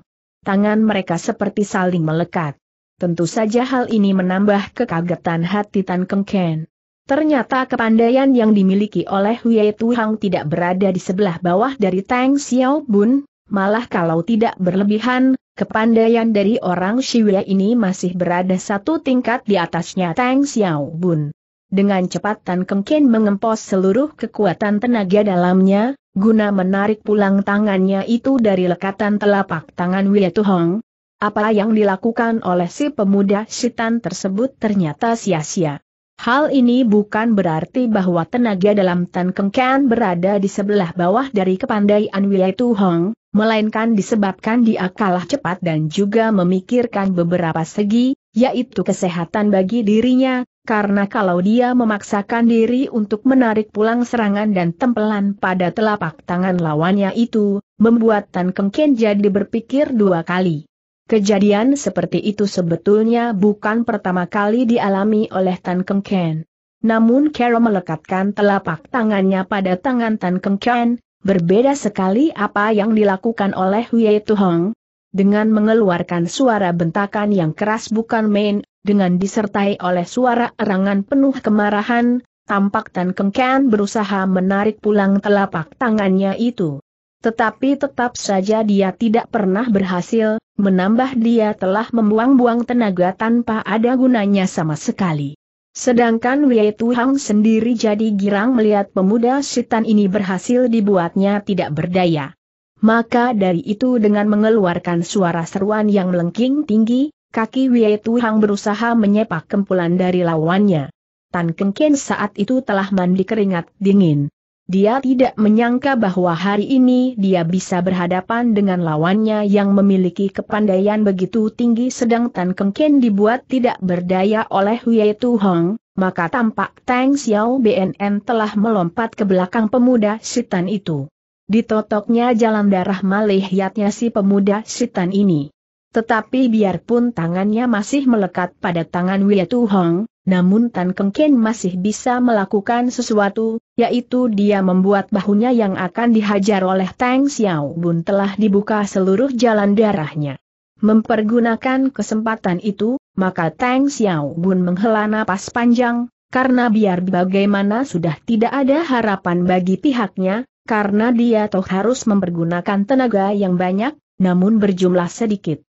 tangan mereka seperti saling melekat. Tentu saja hal ini menambah kekagetan hati Tan Keng Ken. Ternyata kepandaian yang dimiliki oleh Wei Hang tidak berada di sebelah bawah dari Tang Xiao Bun, malah kalau tidak berlebihan, kepandaian dari orang Shiwei ini masih berada satu tingkat di atasnya Tang Xiao Bun. Dengan cepat Tan Keng mengempos seluruh kekuatan tenaga dalamnya, guna menarik pulang tangannya itu dari lekatan telapak tangan Tu Hong. Apa yang dilakukan oleh si pemuda setan tersebut ternyata sia-sia. Hal ini bukan berarti bahwa tenaga dalam Tan Keng berada di sebelah bawah dari kepandaian Tu Hong, melainkan disebabkan dia kalah cepat dan juga memikirkan beberapa segi, yaitu kesehatan bagi dirinya, karena kalau dia memaksakan diri untuk menarik pulang serangan dan tempelan pada telapak tangan lawannya itu, membuat Tan Keng jadi berpikir dua kali. Kejadian seperti itu sebetulnya bukan pertama kali dialami oleh Tan Keng Namun Carol melekatkan telapak tangannya pada tangan Tan Keng berbeda sekali apa yang dilakukan oleh Wei Tuhong. Dengan mengeluarkan suara bentakan yang keras bukan main, dengan disertai oleh suara erangan penuh kemarahan, tampak Tan Keng berusaha menarik pulang telapak tangannya itu. Tetapi tetap saja dia tidak pernah berhasil, menambah dia telah membuang-buang tenaga tanpa ada gunanya sama sekali. Sedangkan Wei Tuhang sendiri jadi girang melihat pemuda setan ini berhasil dibuatnya tidak berdaya. Maka dari itu dengan mengeluarkan suara seruan yang melengking tinggi, Kaki Wei Tuhang berusaha menyepak kempulan dari lawannya. Tan Kengken saat itu telah mandi keringat dingin. Dia tidak menyangka bahwa hari ini dia bisa berhadapan dengan lawannya yang memiliki kepandaian begitu tinggi sedang Tan Kengken dibuat tidak berdaya oleh Wei Tuhang, maka tampak Tang Xiao BNN telah melompat ke belakang pemuda sitan itu. Ditotoknya jalan darah melihatnya si pemuda sitan ini. Tetapi biarpun tangannya masih melekat pada tangan Wietu Hong, namun Tan Keng Ken masih bisa melakukan sesuatu, yaitu dia membuat bahunya yang akan dihajar oleh Tang Xiao Bun telah dibuka seluruh jalan darahnya. Mempergunakan kesempatan itu, maka Tang Xiao Bun menghela napas panjang, karena biar bagaimana sudah tidak ada harapan bagi pihaknya, karena dia toh harus mempergunakan tenaga yang banyak, namun berjumlah sedikit.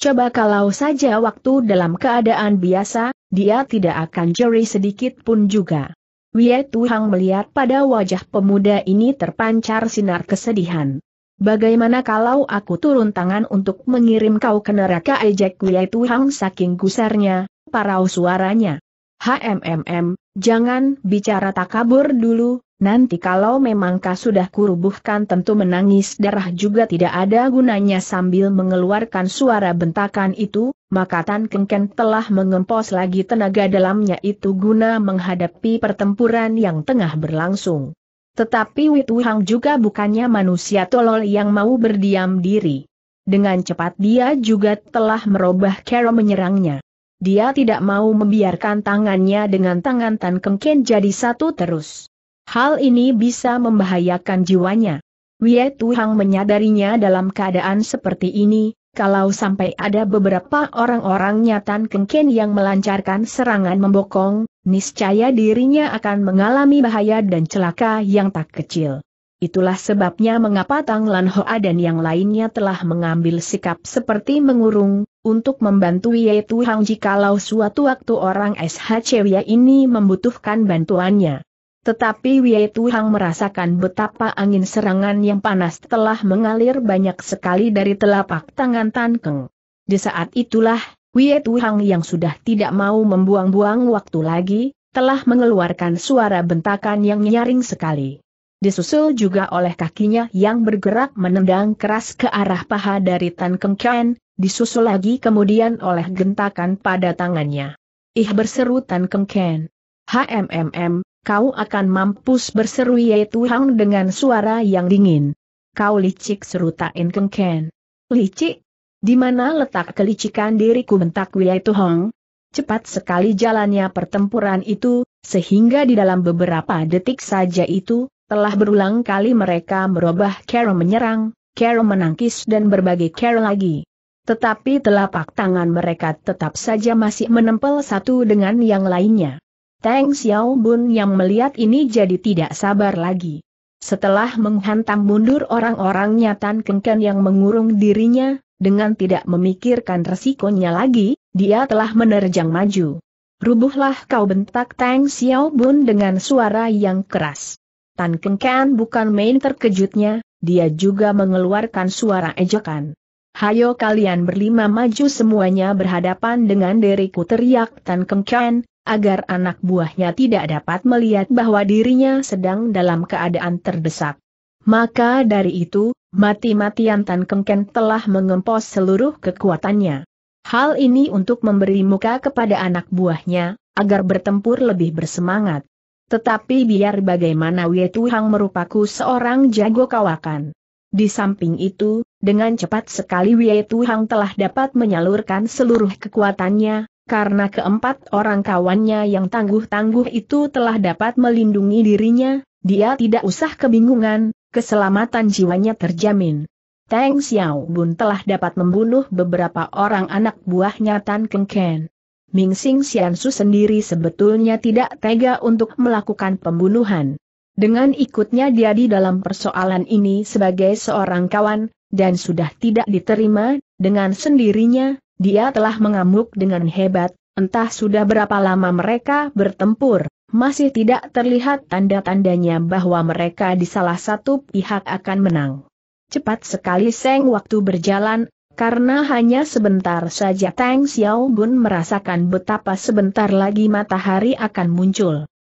Coba kalau saja waktu dalam keadaan biasa, dia tidak akan jeri sedikit pun juga. Wie Tuhang melihat pada wajah pemuda ini terpancar sinar kesedihan. Bagaimana kalau aku turun tangan untuk mengirim kau ke neraka ejek Wie Tuhang saking gusarnya, parau suaranya. HMMM, jangan bicara takabur dulu, nanti kalau memang kau sudah kurubuhkan tentu menangis darah juga tidak ada gunanya sambil mengeluarkan suara bentakan itu, maka Tan Kengken telah mengempos lagi tenaga dalamnya itu guna menghadapi pertempuran yang tengah berlangsung. Tetapi Wituhang juga bukannya manusia tolol yang mau berdiam diri. Dengan cepat dia juga telah merubah cara menyerangnya. Dia tidak mau membiarkan tangannya dengan tangan Tan Keng Ken jadi satu terus. Hal ini bisa membahayakan jiwanya. Wie Tuhang menyadarinya dalam keadaan seperti ini, kalau sampai ada beberapa orang-orangnya Tan Keng Ken yang melancarkan serangan membokong, niscaya dirinya akan mengalami bahaya dan celaka yang tak kecil. Itulah sebabnya mengapa Tang Lan Hoa dan yang lainnya telah mengambil sikap seperti mengurung, untuk membantu Ye Tuhang jikalau suatu waktu orang SHC Wia ini membutuhkan bantuannya. Tetapi Wei Tuhang merasakan betapa angin serangan yang panas telah mengalir banyak sekali dari telapak tangan Tan Keng. Di saat itulah, Wei Tuhang yang sudah tidak mau membuang-buang waktu lagi, telah mengeluarkan suara bentakan yang nyaring sekali disusul juga oleh kakinya yang bergerak menendang keras ke arah paha dari Tan Keng Ken, disusul lagi kemudian oleh gentakan pada tangannya. Ih berseru Tan Keng Ken. HMMM, kau akan mampus berseru Ye Hang dengan suara yang dingin. Kau licik seru Tan Keng Ken. Licik? Di mana letak kelicikan diriku bentak Ye Hong? Cepat sekali jalannya pertempuran itu, sehingga di dalam beberapa detik saja itu, telah berulang kali mereka merubah Carol menyerang, Carol menangkis dan berbagi Carol lagi. Tetapi telapak tangan mereka tetap saja masih menempel satu dengan yang lainnya. Tang Xiao Bun yang melihat ini jadi tidak sabar lagi. Setelah menghantam mundur orang-orangnya Tan Kengken yang mengurung dirinya, dengan tidak memikirkan resikonya lagi, dia telah menerjang maju. Rubuhlah kau bentak Tang Xiao Bun dengan suara yang keras. Tan Ken bukan main terkejutnya, dia juga mengeluarkan suara ejekan. Hayo kalian berlima maju semuanya berhadapan dengan diriku teriak Tan Ken, agar anak buahnya tidak dapat melihat bahwa dirinya sedang dalam keadaan terdesak. Maka dari itu, mati-matian Tan Ken telah mengempos seluruh kekuatannya. Hal ini untuk memberi muka kepada anak buahnya, agar bertempur lebih bersemangat. Tetapi biar bagaimana Wei Tuhang merupaku seorang jago kawakan. Di samping itu, dengan cepat sekali Wei Tuhang telah dapat menyalurkan seluruh kekuatannya, karena keempat orang kawannya yang tangguh-tangguh itu telah dapat melindungi dirinya, dia tidak usah kebingungan, keselamatan jiwanya terjamin. Tang Xiao telah dapat membunuh beberapa orang anak buahnya Tan Keng Ken. Ming Sing Xiansu sendiri sebetulnya tidak tega untuk melakukan pembunuhan. Dengan ikutnya dia di dalam persoalan ini sebagai seorang kawan, dan sudah tidak diterima, dengan sendirinya, dia telah mengamuk dengan hebat, entah sudah berapa lama mereka bertempur, masih tidak terlihat tanda-tandanya bahwa mereka di salah satu pihak akan menang. Cepat sekali seng waktu berjalan, karena hanya sebentar saja Tang Xiaobun merasakan betapa sebentar lagi matahari akan muncul.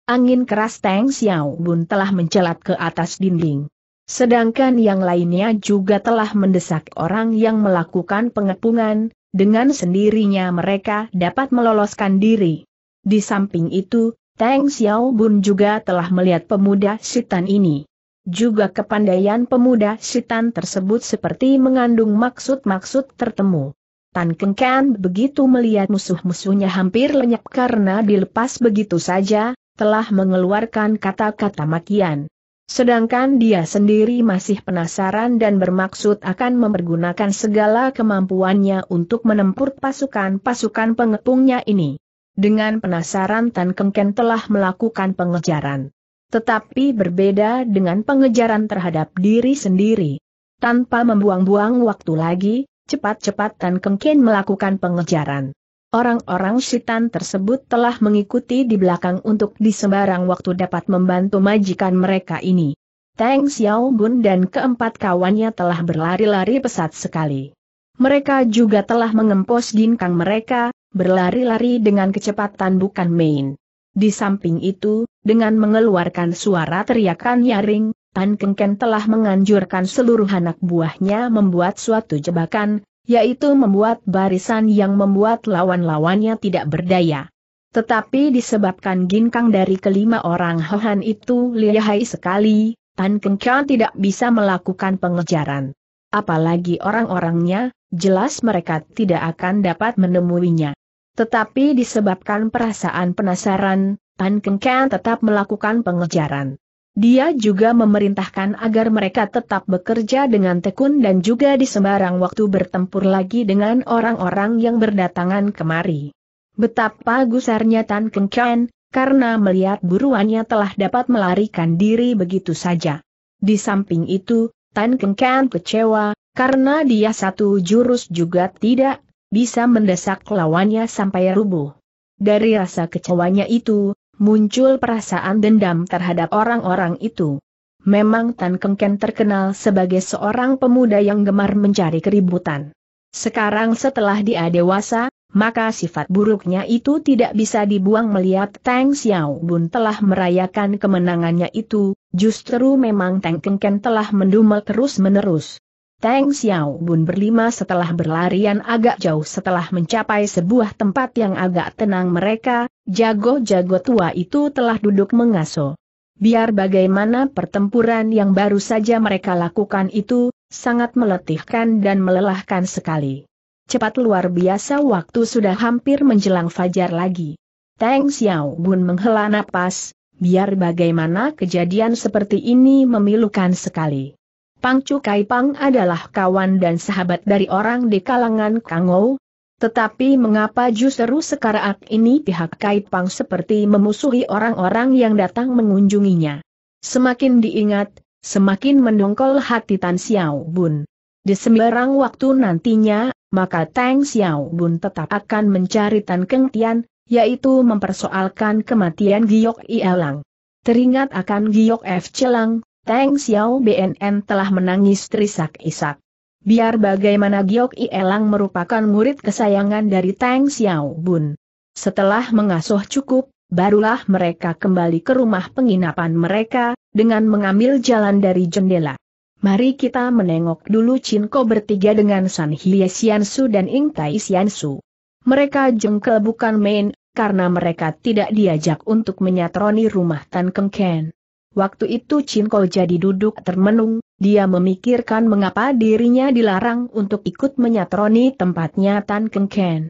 Angin keras Tang Xiaobun telah mencelat ke atas dinding. Sedangkan yang lainnya juga telah mendesak orang yang melakukan pengepungan, dengan sendirinya mereka dapat meloloskan diri. Di samping itu, Tang Xiaobun juga telah melihat pemuda setan ini. Juga kepandaian pemuda sitan tersebut seperti mengandung maksud-maksud tertemu. Tan Keng Kan begitu melihat musuh-musuhnya hampir lenyap karena dilepas begitu saja, telah mengeluarkan kata-kata makian. Sedangkan dia sendiri masih penasaran dan bermaksud akan mempergunakan segala kemampuannya untuk menempur pasukan-pasukan pengepungnya ini. Dengan penasaran Tan Keng Ken telah melakukan pengejaran. Tetapi berbeda dengan pengejaran terhadap diri sendiri. Tanpa membuang-buang waktu lagi, cepat-cepat Tan Kengken melakukan pengejaran. Orang-orang setan tersebut telah mengikuti di belakang untuk di sembarang waktu dapat membantu majikan mereka ini. Tang Xiao Bun dan keempat kawannya telah berlari-lari pesat sekali. Mereka juga telah mengempos ginkang mereka, berlari-lari dengan kecepatan bukan main. Di samping itu, dengan mengeluarkan suara teriakan nyaring, Tan Kengken telah menganjurkan seluruh anak buahnya membuat suatu jebakan, yaitu membuat barisan yang membuat lawan-lawannya tidak berdaya. Tetapi disebabkan ginkang dari kelima orang Hohan itu lihai sekali, Tan Ken tidak bisa melakukan pengejaran. Apalagi orang-orangnya, jelas mereka tidak akan dapat menemuinya. Tetapi disebabkan perasaan penasaran, Pan Kengken tetap melakukan pengejaran. Dia juga memerintahkan agar mereka tetap bekerja dengan tekun dan juga di sembarang waktu bertempur lagi dengan orang-orang yang berdatangan kemari. Betapa gusarnya Tan Kengken, karena melihat buruannya telah dapat melarikan diri begitu saja. Di samping itu, Tan Kengken kecewa, karena dia satu jurus juga tidak bisa mendesak lawannya sampai rubuh. Dari rasa kecewanya itu, muncul perasaan dendam terhadap orang-orang itu. Memang Tan Kengken terkenal sebagai seorang pemuda yang gemar mencari keributan. Sekarang setelah dia dewasa, maka sifat buruknya itu tidak bisa dibuang melihat Tang Xiao Bun telah merayakan kemenangannya itu, justru memang Tang Kengken telah mendumel terus-menerus. Tang Xiao Bun berlima setelah berlarian agak jauh setelah mencapai sebuah tempat yang agak tenang mereka, jago-jago tua itu telah duduk mengaso. Biar bagaimana pertempuran yang baru saja mereka lakukan itu, sangat meletihkan dan melelahkan sekali. Cepat luar biasa waktu sudah hampir menjelang fajar lagi. Tang Xiao Bun menghela napas, biar bagaimana kejadian seperti ini memilukan sekali. Pang Chu Pang adalah kawan dan sahabat dari orang di kalangan Kangou. Tetapi mengapa justru sekarang ini pihak Kai Pang seperti memusuhi orang-orang yang datang mengunjunginya? Semakin diingat, semakin mendongkol hati Tan Xiao Bun. Di sembarang waktu nantinya, maka Tang Xiao Bun tetap akan mencari Tan Keng Tian, yaitu mempersoalkan kematian Giok Ielang. Teringat akan Giok F. Celang, Tang Xiao BNN telah menangis terisak-isak. Biar bagaimana Giok Elang merupakan murid kesayangan dari Tang Xiao Bun. Setelah mengasuh cukup, barulah mereka kembali ke rumah penginapan mereka, dengan mengambil jalan dari jendela. Mari kita menengok dulu Cinko bertiga dengan San Hye Su dan Ing Tai Su. Mereka jengkel bukan main, karena mereka tidak diajak untuk menyatroni rumah Tan Keng Ken. Waktu itu Ko jadi duduk termenung, dia memikirkan mengapa dirinya dilarang untuk ikut menyatroni tempatnya Tan Keng Ken.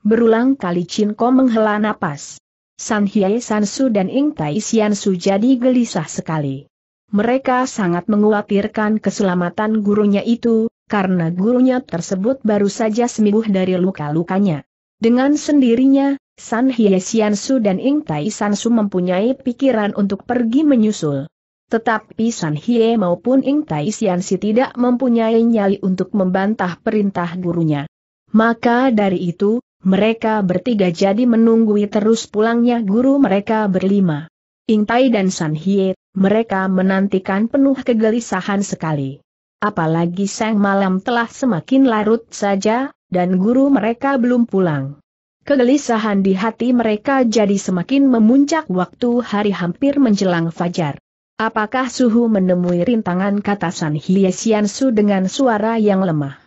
Berulang kali Ko menghela napas. San Hye, San Su dan Ing Tai Su jadi gelisah sekali. Mereka sangat mengkhawatirkan keselamatan gurunya itu, karena gurunya tersebut baru saja sembuh dari luka-lukanya. Dengan sendirinya, San Hye Sian Su dan Ing Tai San Su mempunyai pikiran untuk pergi menyusul. Tetapi San Hye maupun Ing Tai Sian Si tidak mempunyai nyali untuk membantah perintah gurunya. Maka dari itu, mereka bertiga jadi menunggui terus pulangnya guru mereka berlima. Ing Tai dan San Hye, mereka menantikan penuh kegelisahan sekali. Apalagi sang malam telah semakin larut saja, dan guru mereka belum pulang. Kegelisahan di hati mereka jadi semakin memuncak waktu hari hampir menjelang fajar. Apakah suhu menemui rintangan kata San Hie Su dengan suara yang lemah?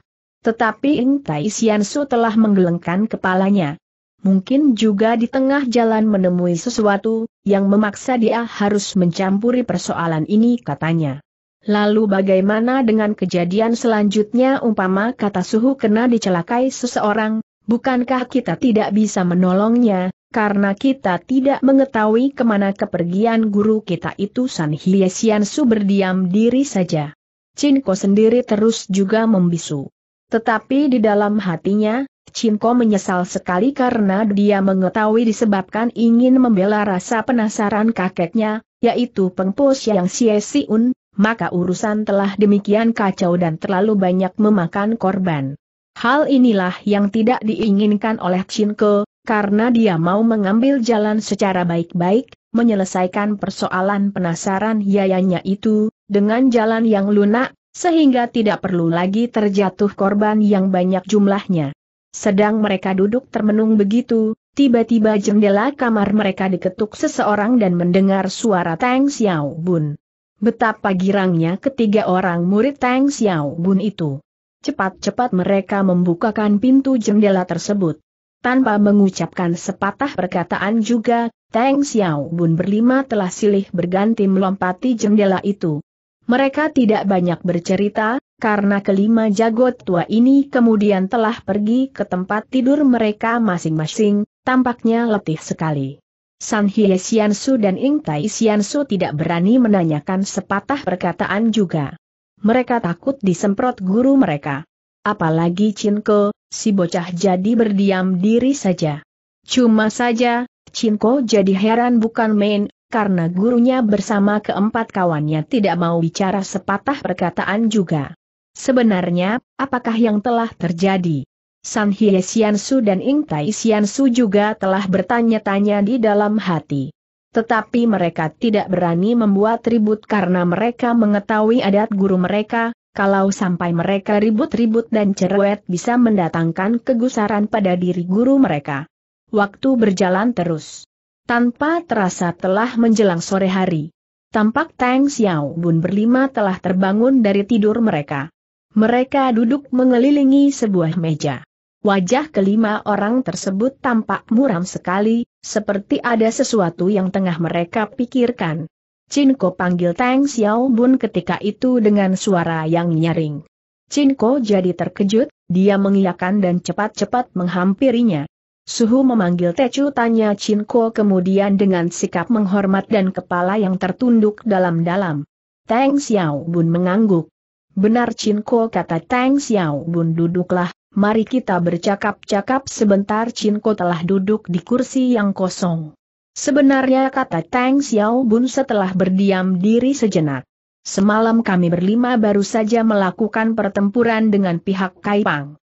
Tetapi Ing Tai Sian Su telah menggelengkan kepalanya. Mungkin juga di tengah jalan menemui sesuatu, yang memaksa dia harus mencampuri persoalan ini katanya. Lalu bagaimana dengan kejadian selanjutnya umpama kata suhu kena dicelakai seseorang, Bukankah kita tidak bisa menolongnya, karena kita tidak mengetahui kemana kepergian guru kita itu San Hiesian Su berdiam diri saja. Cinko sendiri terus juga membisu. Tetapi di dalam hatinya, Cinko menyesal sekali karena dia mengetahui disebabkan ingin membela rasa penasaran kakeknya, yaitu Pengpo yang Siesiun, maka urusan telah demikian kacau dan terlalu banyak memakan korban. Hal inilah yang tidak diinginkan oleh Chinko, karena dia mau mengambil jalan secara baik-baik, menyelesaikan persoalan penasaran yayanya itu, dengan jalan yang lunak, sehingga tidak perlu lagi terjatuh korban yang banyak jumlahnya. Sedang mereka duduk termenung begitu, tiba-tiba jendela kamar mereka diketuk seseorang dan mendengar suara Tang Xiao Bun. Betapa girangnya ketiga orang murid Tang Xiao Bun itu. Cepat-cepat mereka membukakan pintu jendela tersebut. Tanpa mengucapkan sepatah perkataan juga, Tang Xiao Bun berlima telah silih berganti melompati jendela itu. Mereka tidak banyak bercerita, karena kelima jagot tua ini kemudian telah pergi ke tempat tidur mereka masing-masing, tampaknya letih sekali. San Hye Xiansu dan Ing Tai Xiansu tidak berani menanyakan sepatah perkataan juga mereka takut disemprot guru mereka. Apalagi Cinko, si bocah jadi berdiam diri saja. Cuma saja, Cinko jadi heran bukan main, karena gurunya bersama keempat kawannya tidak mau bicara sepatah perkataan juga. Sebenarnya, apakah yang telah terjadi? San Hye Sian dan Ing Tai juga telah bertanya-tanya di dalam hati. Tetapi mereka tidak berani membuat ribut karena mereka mengetahui adat guru mereka, kalau sampai mereka ribut-ribut dan cerewet bisa mendatangkan kegusaran pada diri guru mereka. Waktu berjalan terus. Tanpa terasa telah menjelang sore hari. Tampak Tang Xiao Bun berlima telah terbangun dari tidur mereka. Mereka duduk mengelilingi sebuah meja. Wajah kelima orang tersebut tampak muram sekali, seperti ada sesuatu yang tengah mereka pikirkan. Cinco panggil Tang Xiao Bun ketika itu dengan suara yang nyaring. Cinco jadi terkejut, dia mengiyakan dan cepat-cepat menghampirinya. Suhu memanggil Tecu tanya Cinco kemudian dengan sikap menghormat dan kepala yang tertunduk dalam-dalam. Tang Xiao Bun mengangguk. Benar Cinco kata Tang Xiao Bun duduklah, mari kita bercakap-cakap sebentar Cinko telah duduk di kursi yang kosong. Sebenarnya kata Tang Xiao Bun setelah berdiam diri sejenak. Semalam kami berlima baru saja melakukan pertempuran dengan pihak Kaipang.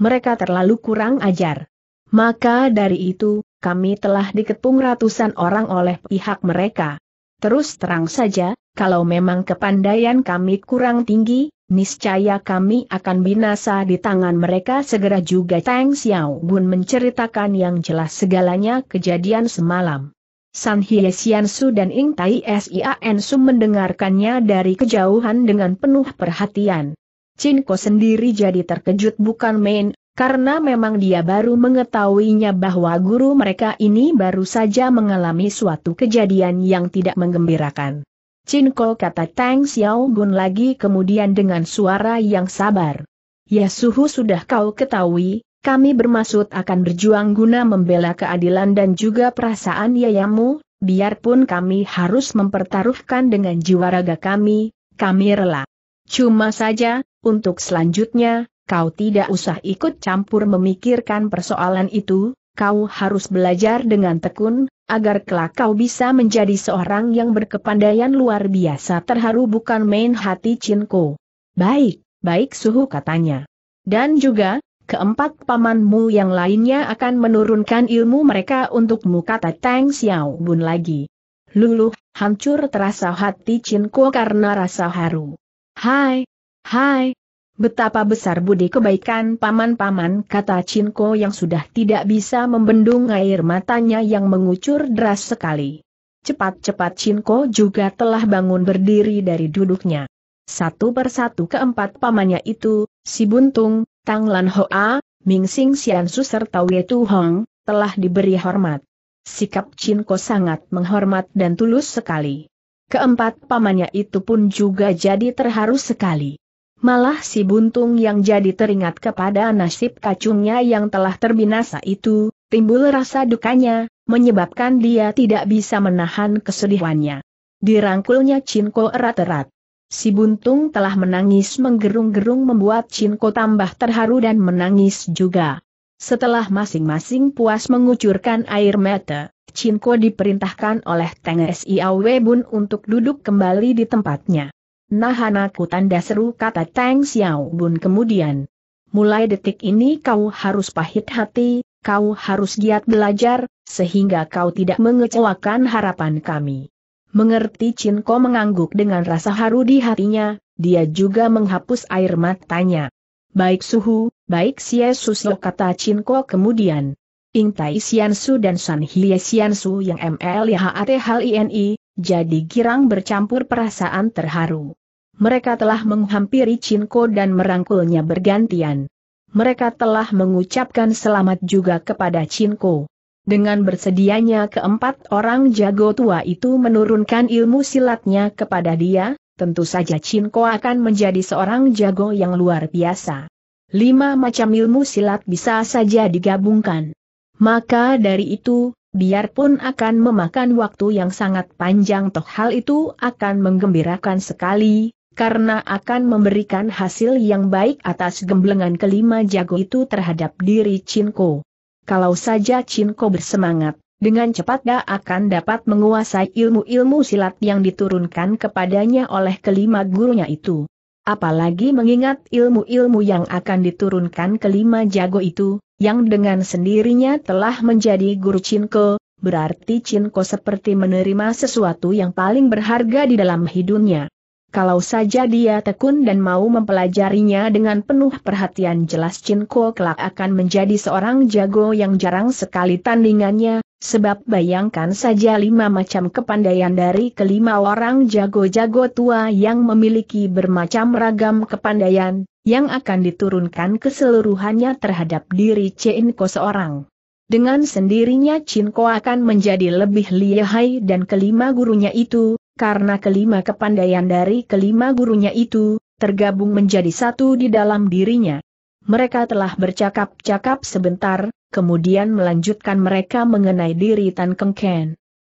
Mereka terlalu kurang ajar. Maka dari itu, kami telah dikepung ratusan orang oleh pihak mereka. Terus terang saja, kalau memang kepandaian kami kurang tinggi, Niscaya kami akan binasa di tangan mereka segera juga Tang Xiao Bun menceritakan yang jelas segalanya kejadian semalam. San Hye Sian Su dan Ing Tai Sian Su mendengarkannya dari kejauhan dengan penuh perhatian. Chin Ko sendiri jadi terkejut bukan main, karena memang dia baru mengetahuinya bahwa guru mereka ini baru saja mengalami suatu kejadian yang tidak menggembirakan. Chin kata Tang Xiao Gun lagi kemudian dengan suara yang sabar. Ya suhu sudah kau ketahui, kami bermaksud akan berjuang guna membela keadilan dan juga perasaan yayamu, biarpun kami harus mempertaruhkan dengan jiwa raga kami, kami rela. Cuma saja, untuk selanjutnya, kau tidak usah ikut campur memikirkan persoalan itu, kau harus belajar dengan tekun, agar kelak kau bisa menjadi seorang yang berkepandaian luar biasa terharu bukan main hati Cinko. Baik, baik suhu katanya. Dan juga, keempat pamanmu yang lainnya akan menurunkan ilmu mereka untukmu kata Tang Xiao Bun lagi. Luluh, hancur terasa hati Cinko karena rasa haru. Hai, hai, Betapa besar budi kebaikan paman-paman kata Cinko yang sudah tidak bisa membendung air matanya yang mengucur deras sekali. Cepat-cepat Cinko juga telah bangun berdiri dari duduknya. Satu persatu keempat pamannya itu, si Buntung, Tang Lan Hoa, Ming Sing Sian Su serta Wei Tu Hong, telah diberi hormat. Sikap Cinko sangat menghormat dan tulus sekali. Keempat pamannya itu pun juga jadi terharu sekali. Malah si buntung yang jadi teringat kepada nasib kacungnya yang telah terbinasa itu, timbul rasa dukanya, menyebabkan dia tidak bisa menahan kesedihannya. Dirangkulnya Cinko erat-erat. Si buntung telah menangis menggerung-gerung membuat Cinko tambah terharu dan menangis juga. Setelah masing-masing puas mengucurkan air mata, Cinko diperintahkan oleh Teng Siawe Bun untuk duduk kembali di tempatnya. Nahan aku tanda seru kata Tang Xiao Bun kemudian. Mulai detik ini kau harus pahit hati, kau harus giat belajar, sehingga kau tidak mengecewakan harapan kami. Mengerti Chin Ko mengangguk dengan rasa haru di hatinya, dia juga menghapus air matanya. Baik Suhu, baik Xie Suslo kata Chin Ko kemudian. Ing Tai Xian Su dan San Hie Xian Su yang MLHAT Hal INI, jadi girang bercampur perasaan terharu. Mereka telah menghampiri Cinko dan merangkulnya bergantian. Mereka telah mengucapkan selamat juga kepada Cinko. Dengan bersedianya keempat orang jago tua itu menurunkan ilmu silatnya kepada dia, tentu saja Cinko akan menjadi seorang jago yang luar biasa. Lima macam ilmu silat bisa saja digabungkan. Maka dari itu, biarpun akan memakan waktu yang sangat panjang toh hal itu akan menggembirakan sekali, karena akan memberikan hasil yang baik atas gemblengan kelima jago itu terhadap diri Cinko. Kalau saja Cinko bersemangat, dengan cepat dia akan dapat menguasai ilmu-ilmu silat yang diturunkan kepadanya oleh kelima gurunya itu. Apalagi mengingat ilmu-ilmu yang akan diturunkan kelima jago itu, yang dengan sendirinya telah menjadi guru Cinko, berarti Cinko seperti menerima sesuatu yang paling berharga di dalam hidupnya kalau saja dia tekun dan mau mempelajarinya dengan penuh perhatian jelas Chin Ko kelak akan menjadi seorang jago yang jarang sekali tandingannya, sebab bayangkan saja lima macam kepandaian dari kelima orang jago-jago tua yang memiliki bermacam ragam kepandaian, yang akan diturunkan keseluruhannya terhadap diri Chin Ko seorang. Dengan sendirinya Chin Ko akan menjadi lebih lihai dan kelima gurunya itu, karena kelima kepandaian dari kelima gurunya itu, tergabung menjadi satu di dalam dirinya. Mereka telah bercakap-cakap sebentar, kemudian melanjutkan mereka mengenai diri Tan Keng Ken.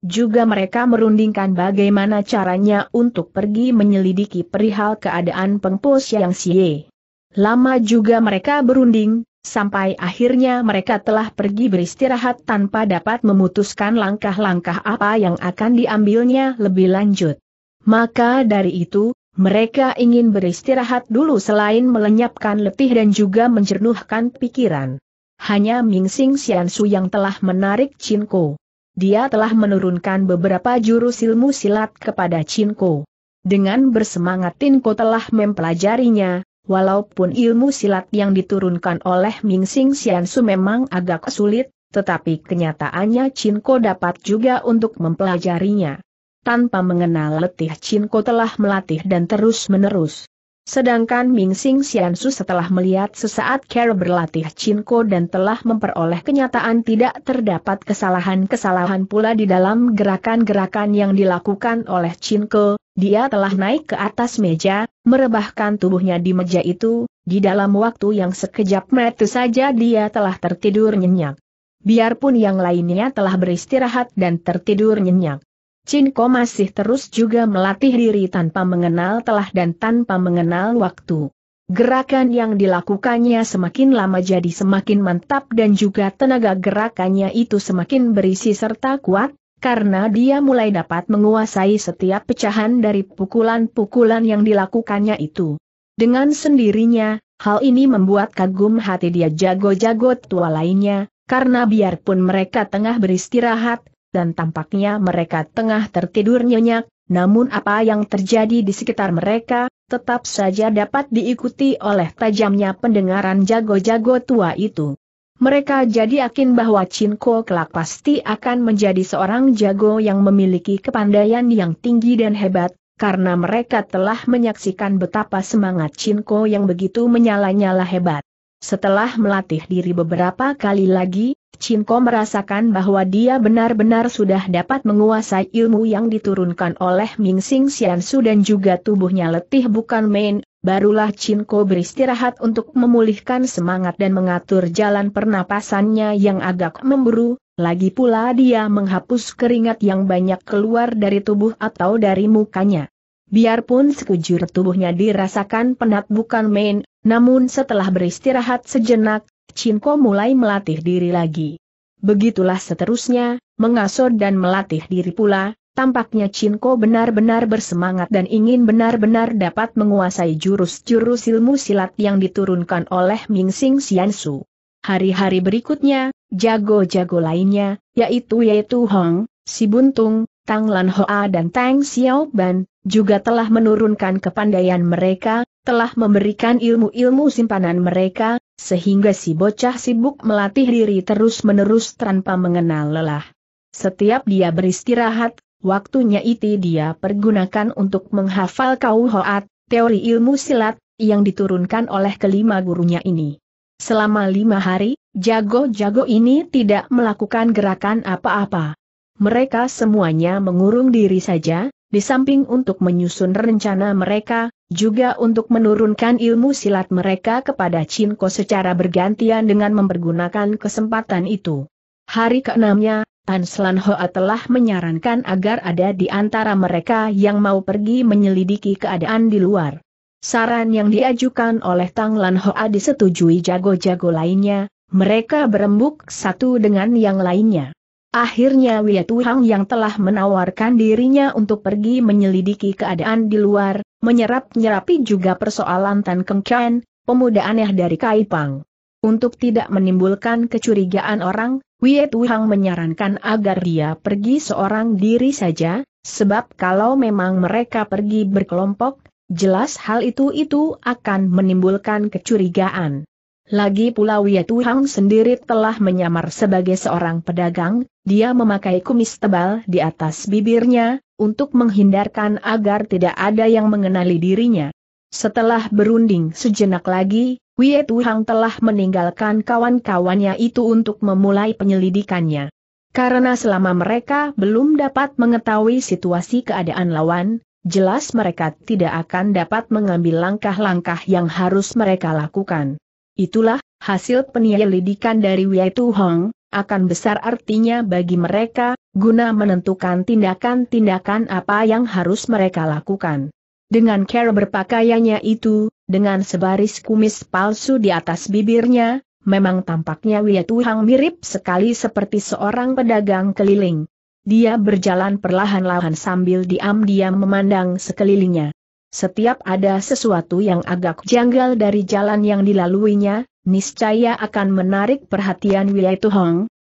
Juga mereka merundingkan bagaimana caranya untuk pergi menyelidiki perihal keadaan pengpos yang siye. Lama juga mereka berunding, sampai akhirnya mereka telah pergi beristirahat tanpa dapat memutuskan langkah-langkah apa yang akan diambilnya lebih lanjut. Maka dari itu, mereka ingin beristirahat dulu selain melenyapkan letih dan juga menjernuhkan pikiran. Hanya Ming Sing Xiansu yang telah menarik Ko. Dia telah menurunkan beberapa jurus ilmu silat kepada Ko. Dengan bersemangat Ko telah mempelajarinya, Walaupun ilmu silat yang diturunkan oleh Ming Sing Xian Su memang agak sulit, tetapi kenyataannya Cinko dapat juga untuk mempelajarinya. Tanpa mengenal letih Cinko telah melatih dan terus-menerus. Sedangkan Ming Sing Xiansu setelah melihat sesaat Carol berlatih Cinco dan telah memperoleh kenyataan tidak terdapat kesalahan-kesalahan pula di dalam gerakan-gerakan yang dilakukan oleh Cinco, dia telah naik ke atas meja, merebahkan tubuhnya di meja itu, di dalam waktu yang sekejap mata saja dia telah tertidur nyenyak. Biarpun yang lainnya telah beristirahat dan tertidur nyenyak. Chin Ko masih terus juga melatih diri tanpa mengenal telah dan tanpa mengenal waktu. Gerakan yang dilakukannya semakin lama jadi semakin mantap dan juga tenaga gerakannya itu semakin berisi serta kuat, karena dia mulai dapat menguasai setiap pecahan dari pukulan-pukulan yang dilakukannya itu. Dengan sendirinya, hal ini membuat kagum hati dia jago-jago tua lainnya, karena biarpun mereka tengah beristirahat, dan tampaknya mereka tengah tertidur nyenyak, namun apa yang terjadi di sekitar mereka, tetap saja dapat diikuti oleh tajamnya pendengaran jago-jago tua itu. Mereka jadi yakin bahwa Cinco kelak pasti akan menjadi seorang jago yang memiliki kepandaian yang tinggi dan hebat, karena mereka telah menyaksikan betapa semangat Cinco yang begitu menyala-nyala hebat. Setelah melatih diri beberapa kali lagi, Cinko merasakan bahwa dia benar-benar sudah dapat menguasai ilmu yang diturunkan oleh Ming Sing Xiansu dan juga tubuhnya letih bukan main, barulah Cinko beristirahat untuk memulihkan semangat dan mengatur jalan pernapasannya yang agak memburu, lagi pula dia menghapus keringat yang banyak keluar dari tubuh atau dari mukanya. Biarpun sekujur tubuhnya dirasakan penat bukan main, namun setelah beristirahat sejenak, Cinko mulai melatih diri lagi. Begitulah seterusnya, mengasuh dan melatih diri pula, tampaknya Cinko benar-benar bersemangat dan ingin benar-benar dapat menguasai jurus-jurus ilmu silat yang diturunkan oleh Ming Sing Xiansu. Hari-hari berikutnya, jago-jago lainnya, yaitu yaitu Hong, Si Buntung, Tang Lan Hoa dan Tang Xiaoban, juga telah menurunkan kepandaian mereka, telah memberikan ilmu-ilmu simpanan mereka, sehingga si bocah sibuk melatih diri terus-menerus tanpa mengenal lelah. Setiap dia beristirahat, waktunya itu dia pergunakan untuk menghafal kauhoat, teori ilmu silat, yang diturunkan oleh kelima gurunya ini. Selama lima hari, jago-jago ini tidak melakukan gerakan apa-apa. Mereka semuanya mengurung diri saja, di samping untuk menyusun rencana mereka, juga untuk menurunkan ilmu silat mereka kepada Cinko secara bergantian dengan mempergunakan kesempatan itu. Hari keenamnya, Tan Slan Hoa telah menyarankan agar ada di antara mereka yang mau pergi menyelidiki keadaan di luar. Saran yang diajukan oleh Tang Lan Hoa disetujui jago-jago lainnya, mereka berembuk satu dengan yang lainnya. Akhirnya Wia Tuhang yang telah menawarkan dirinya untuk pergi menyelidiki keadaan di luar, menyerap-nyerapi juga persoalan Tan Keng Kian, pemuda aneh dari Kaipang. Untuk tidak menimbulkan kecurigaan orang, Wia Tuhang menyarankan agar dia pergi seorang diri saja, sebab kalau memang mereka pergi berkelompok, jelas hal itu itu akan menimbulkan kecurigaan. Lagi pula Wietu Hang sendiri telah menyamar sebagai seorang pedagang, dia memakai kumis tebal di atas bibirnya, untuk menghindarkan agar tidak ada yang mengenali dirinya. Setelah berunding sejenak lagi, Wietu Hang telah meninggalkan kawan-kawannya itu untuk memulai penyelidikannya. Karena selama mereka belum dapat mengetahui situasi keadaan lawan, jelas mereka tidak akan dapat mengambil langkah-langkah yang harus mereka lakukan. Itulah hasil penyelidikan dari Wei Tu Hong, akan besar artinya bagi mereka, guna menentukan tindakan-tindakan apa yang harus mereka lakukan. Dengan cara berpakaiannya itu, dengan sebaris kumis palsu di atas bibirnya, memang tampaknya Wei Tu Hang mirip sekali seperti seorang pedagang keliling. Dia berjalan perlahan-lahan sambil diam-diam memandang sekelilingnya. Setiap ada sesuatu yang agak janggal dari jalan yang dilaluinya, niscaya akan menarik perhatian wilayah Tuhong.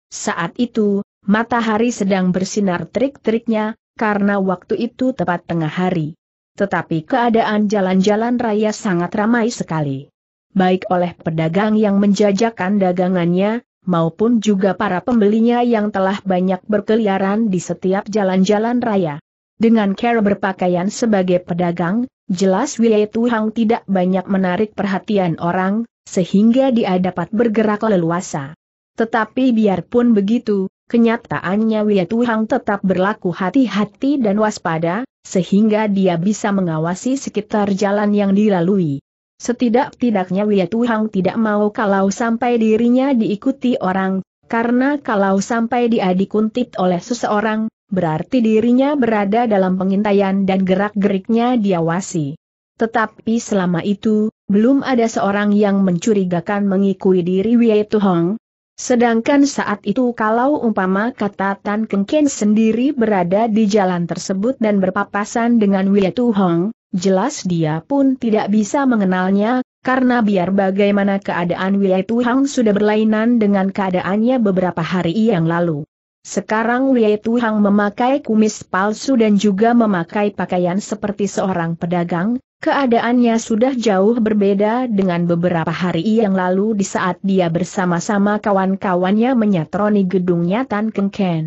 Saat itu, matahari sedang bersinar terik-teriknya, karena waktu itu tepat tengah hari. Tetapi keadaan jalan-jalan raya sangat ramai sekali. Baik oleh pedagang yang menjajakan dagangannya, maupun juga para pembelinya yang telah banyak berkeliaran di setiap jalan-jalan raya. Dengan cara berpakaian sebagai pedagang, jelas Wei Tuhang tidak banyak menarik perhatian orang, sehingga dia dapat bergerak leluasa. Tetapi biarpun begitu, kenyataannya Wei Tuhang tetap berlaku hati-hati dan waspada, sehingga dia bisa mengawasi sekitar jalan yang dilalui. Setidak-tidaknya Wei Tuhang tidak mau kalau sampai dirinya diikuti orang, karena kalau sampai dia dikuntit oleh seseorang, berarti dirinya berada dalam pengintaian dan gerak-geriknya diawasi. Tetapi selama itu, belum ada seorang yang mencurigakan mengikui diri Wei Tuhong. Sedangkan saat itu kalau umpama kata Tan Kengken sendiri berada di jalan tersebut dan berpapasan dengan Wei Tuhong, jelas dia pun tidak bisa mengenalnya, karena biar bagaimana keadaan Wei Tuhong sudah berlainan dengan keadaannya beberapa hari yang lalu. Sekarang Wei Tuhang memakai kumis palsu dan juga memakai pakaian seperti seorang pedagang, keadaannya sudah jauh berbeda dengan beberapa hari yang lalu di saat dia bersama-sama kawan-kawannya menyatroni gedungnya Tan Keng Ken.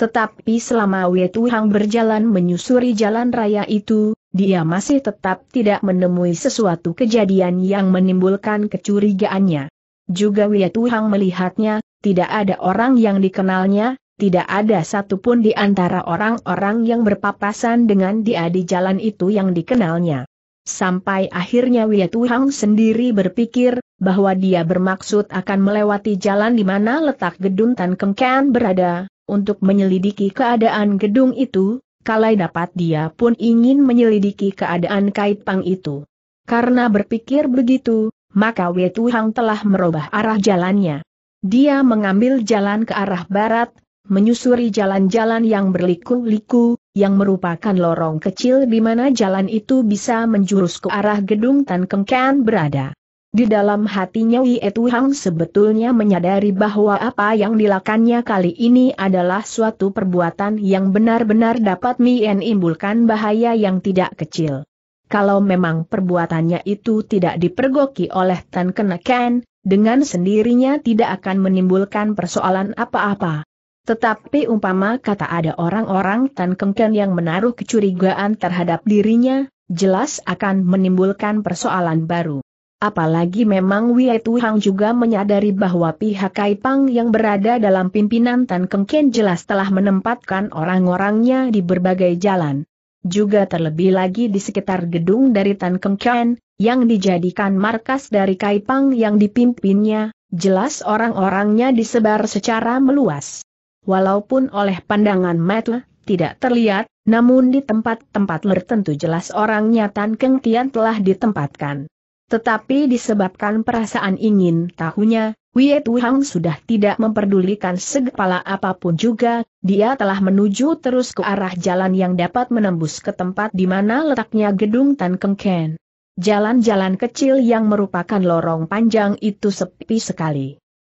Tetapi selama Wei Tuhang berjalan menyusuri jalan raya itu, dia masih tetap tidak menemui sesuatu kejadian yang menimbulkan kecurigaannya. Juga Wei Tuhang melihatnya, tidak ada orang yang dikenalnya, tidak ada satupun di antara orang-orang yang berpapasan dengan dia di jalan itu yang dikenalnya. Sampai akhirnya Wietuhang sendiri berpikir, bahwa dia bermaksud akan melewati jalan di mana letak gedung Tan Kengkan berada, untuk menyelidiki keadaan gedung itu, kalai dapat dia pun ingin menyelidiki keadaan kait pang itu. Karena berpikir begitu, maka Wietuhang telah merubah arah jalannya. Dia mengambil jalan ke arah barat, menyusuri jalan-jalan yang berliku-liku, yang merupakan lorong kecil di mana jalan itu bisa menjurus ke arah gedung Tan Keng Kan berada. Di dalam hatinya Wei Tuhang sebetulnya menyadari bahwa apa yang dilakukannya kali ini adalah suatu perbuatan yang benar-benar dapat Mien imbulkan bahaya yang tidak kecil. Kalau memang perbuatannya itu tidak dipergoki oleh Tan Kenakan, dengan sendirinya tidak akan menimbulkan persoalan apa-apa. Tetapi umpama kata ada orang-orang Tan Kengken yang menaruh kecurigaan terhadap dirinya, jelas akan menimbulkan persoalan baru. Apalagi memang Wei Hang juga menyadari bahwa pihak Kaipang yang berada dalam pimpinan Tan Kengken jelas telah menempatkan orang-orangnya di berbagai jalan. Juga terlebih lagi di sekitar gedung dari Tan Kengken, yang dijadikan markas dari Kaipang yang dipimpinnya, jelas orang-orangnya disebar secara meluas walaupun oleh pandangan mata, tidak terlihat, namun di tempat-tempat tertentu jelas orangnya Tan Keng Tian telah ditempatkan. Tetapi disebabkan perasaan ingin tahunya, Wei Tuhang sudah tidak memperdulikan segala apapun juga, dia telah menuju terus ke arah jalan yang dapat menembus ke tempat di mana letaknya gedung Tan Keng Ken. Jalan-jalan kecil yang merupakan lorong panjang itu sepi sekali.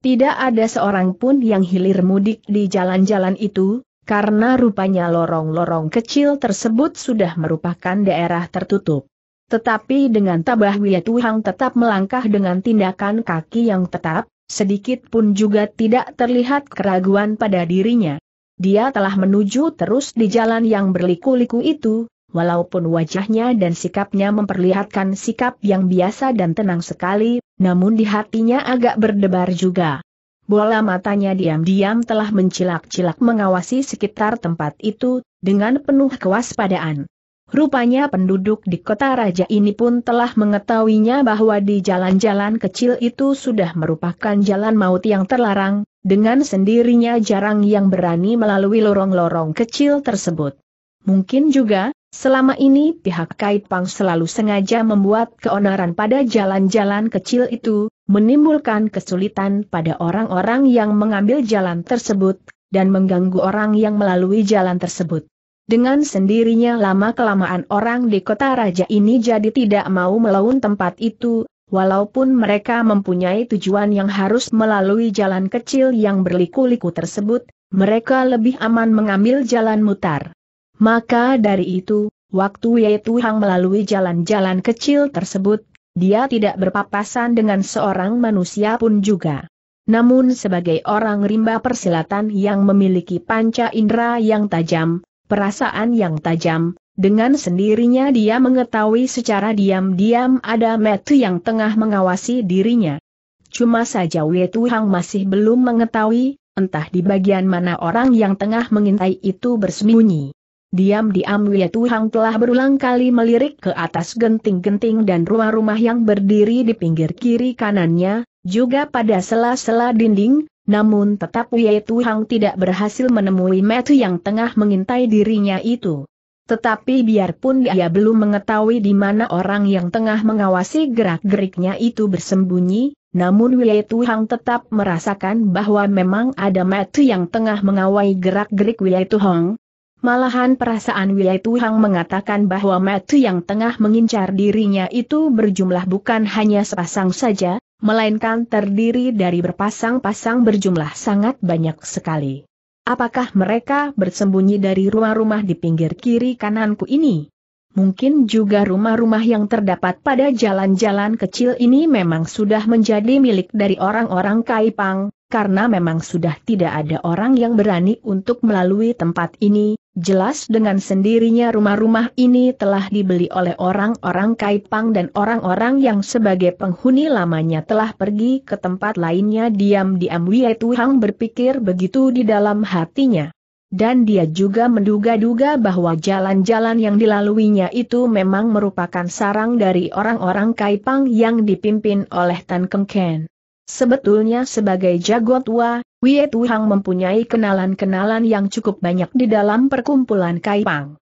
Tidak ada seorang pun yang hilir mudik di jalan-jalan itu, karena rupanya lorong-lorong kecil tersebut sudah merupakan daerah tertutup. Tetapi dengan tabah Tuhang tetap melangkah dengan tindakan kaki yang tetap, sedikit pun juga tidak terlihat keraguan pada dirinya. Dia telah menuju terus di jalan yang berliku-liku itu, walaupun wajahnya dan sikapnya memperlihatkan sikap yang biasa dan tenang sekali, namun di hatinya agak berdebar juga. Bola matanya diam-diam telah mencilak-cilak mengawasi sekitar tempat itu, dengan penuh kewaspadaan. Rupanya penduduk di kota raja ini pun telah mengetahuinya bahwa di jalan-jalan kecil itu sudah merupakan jalan maut yang terlarang, dengan sendirinya jarang yang berani melalui lorong-lorong kecil tersebut. Mungkin juga, Selama ini pihak Pang selalu sengaja membuat keonaran pada jalan-jalan kecil itu, menimbulkan kesulitan pada orang-orang yang mengambil jalan tersebut, dan mengganggu orang yang melalui jalan tersebut. Dengan sendirinya lama-kelamaan orang di kota raja ini jadi tidak mau melawan tempat itu, walaupun mereka mempunyai tujuan yang harus melalui jalan kecil yang berliku-liku tersebut, mereka lebih aman mengambil jalan mutar. Maka dari itu, waktu Ye Tuhang melalui jalan-jalan kecil tersebut, dia tidak berpapasan dengan seorang manusia pun juga. Namun sebagai orang rimba persilatan yang memiliki panca indera yang tajam, perasaan yang tajam, dengan sendirinya dia mengetahui secara diam-diam ada metu yang tengah mengawasi dirinya. Cuma saja Wei Tuhang masih belum mengetahui, entah di bagian mana orang yang tengah mengintai itu bersembunyi. Diam-diam Wia ya telah berulang kali melirik ke atas genting-genting dan rumah-rumah yang berdiri di pinggir kiri kanannya, juga pada sela-sela dinding, namun tetap Wia ya Tuhang tidak berhasil menemui Metu yang tengah mengintai dirinya itu. Tetapi biarpun dia belum mengetahui di mana orang yang tengah mengawasi gerak-geriknya itu bersembunyi, namun Wei ya Tuhang tetap merasakan bahwa memang ada metu yang tengah mengawai gerak-gerik Wei Tuhang, Malahan perasaan Wei Tuhang mengatakan bahwa metu yang tengah mengincar dirinya itu berjumlah bukan hanya sepasang saja, melainkan terdiri dari berpasang-pasang berjumlah sangat banyak sekali. Apakah mereka bersembunyi dari rumah-rumah di pinggir kiri kananku ini? Mungkin juga rumah-rumah yang terdapat pada jalan-jalan kecil ini memang sudah menjadi milik dari orang-orang Kaipang, karena memang sudah tidak ada orang yang berani untuk melalui tempat ini, jelas dengan sendirinya rumah-rumah ini telah dibeli oleh orang-orang Kaipang dan orang-orang yang sebagai penghuni lamanya telah pergi ke tempat lainnya diam-diam Wei Tuhang berpikir begitu di dalam hatinya. Dan dia juga menduga-duga bahwa jalan-jalan yang dilaluinya itu memang merupakan sarang dari orang-orang Kaipang yang dipimpin oleh Tan Keng Ken. Sebetulnya sebagai jago tua, Wie Tuhang mempunyai kenalan-kenalan yang cukup banyak di dalam perkumpulan Kaipang.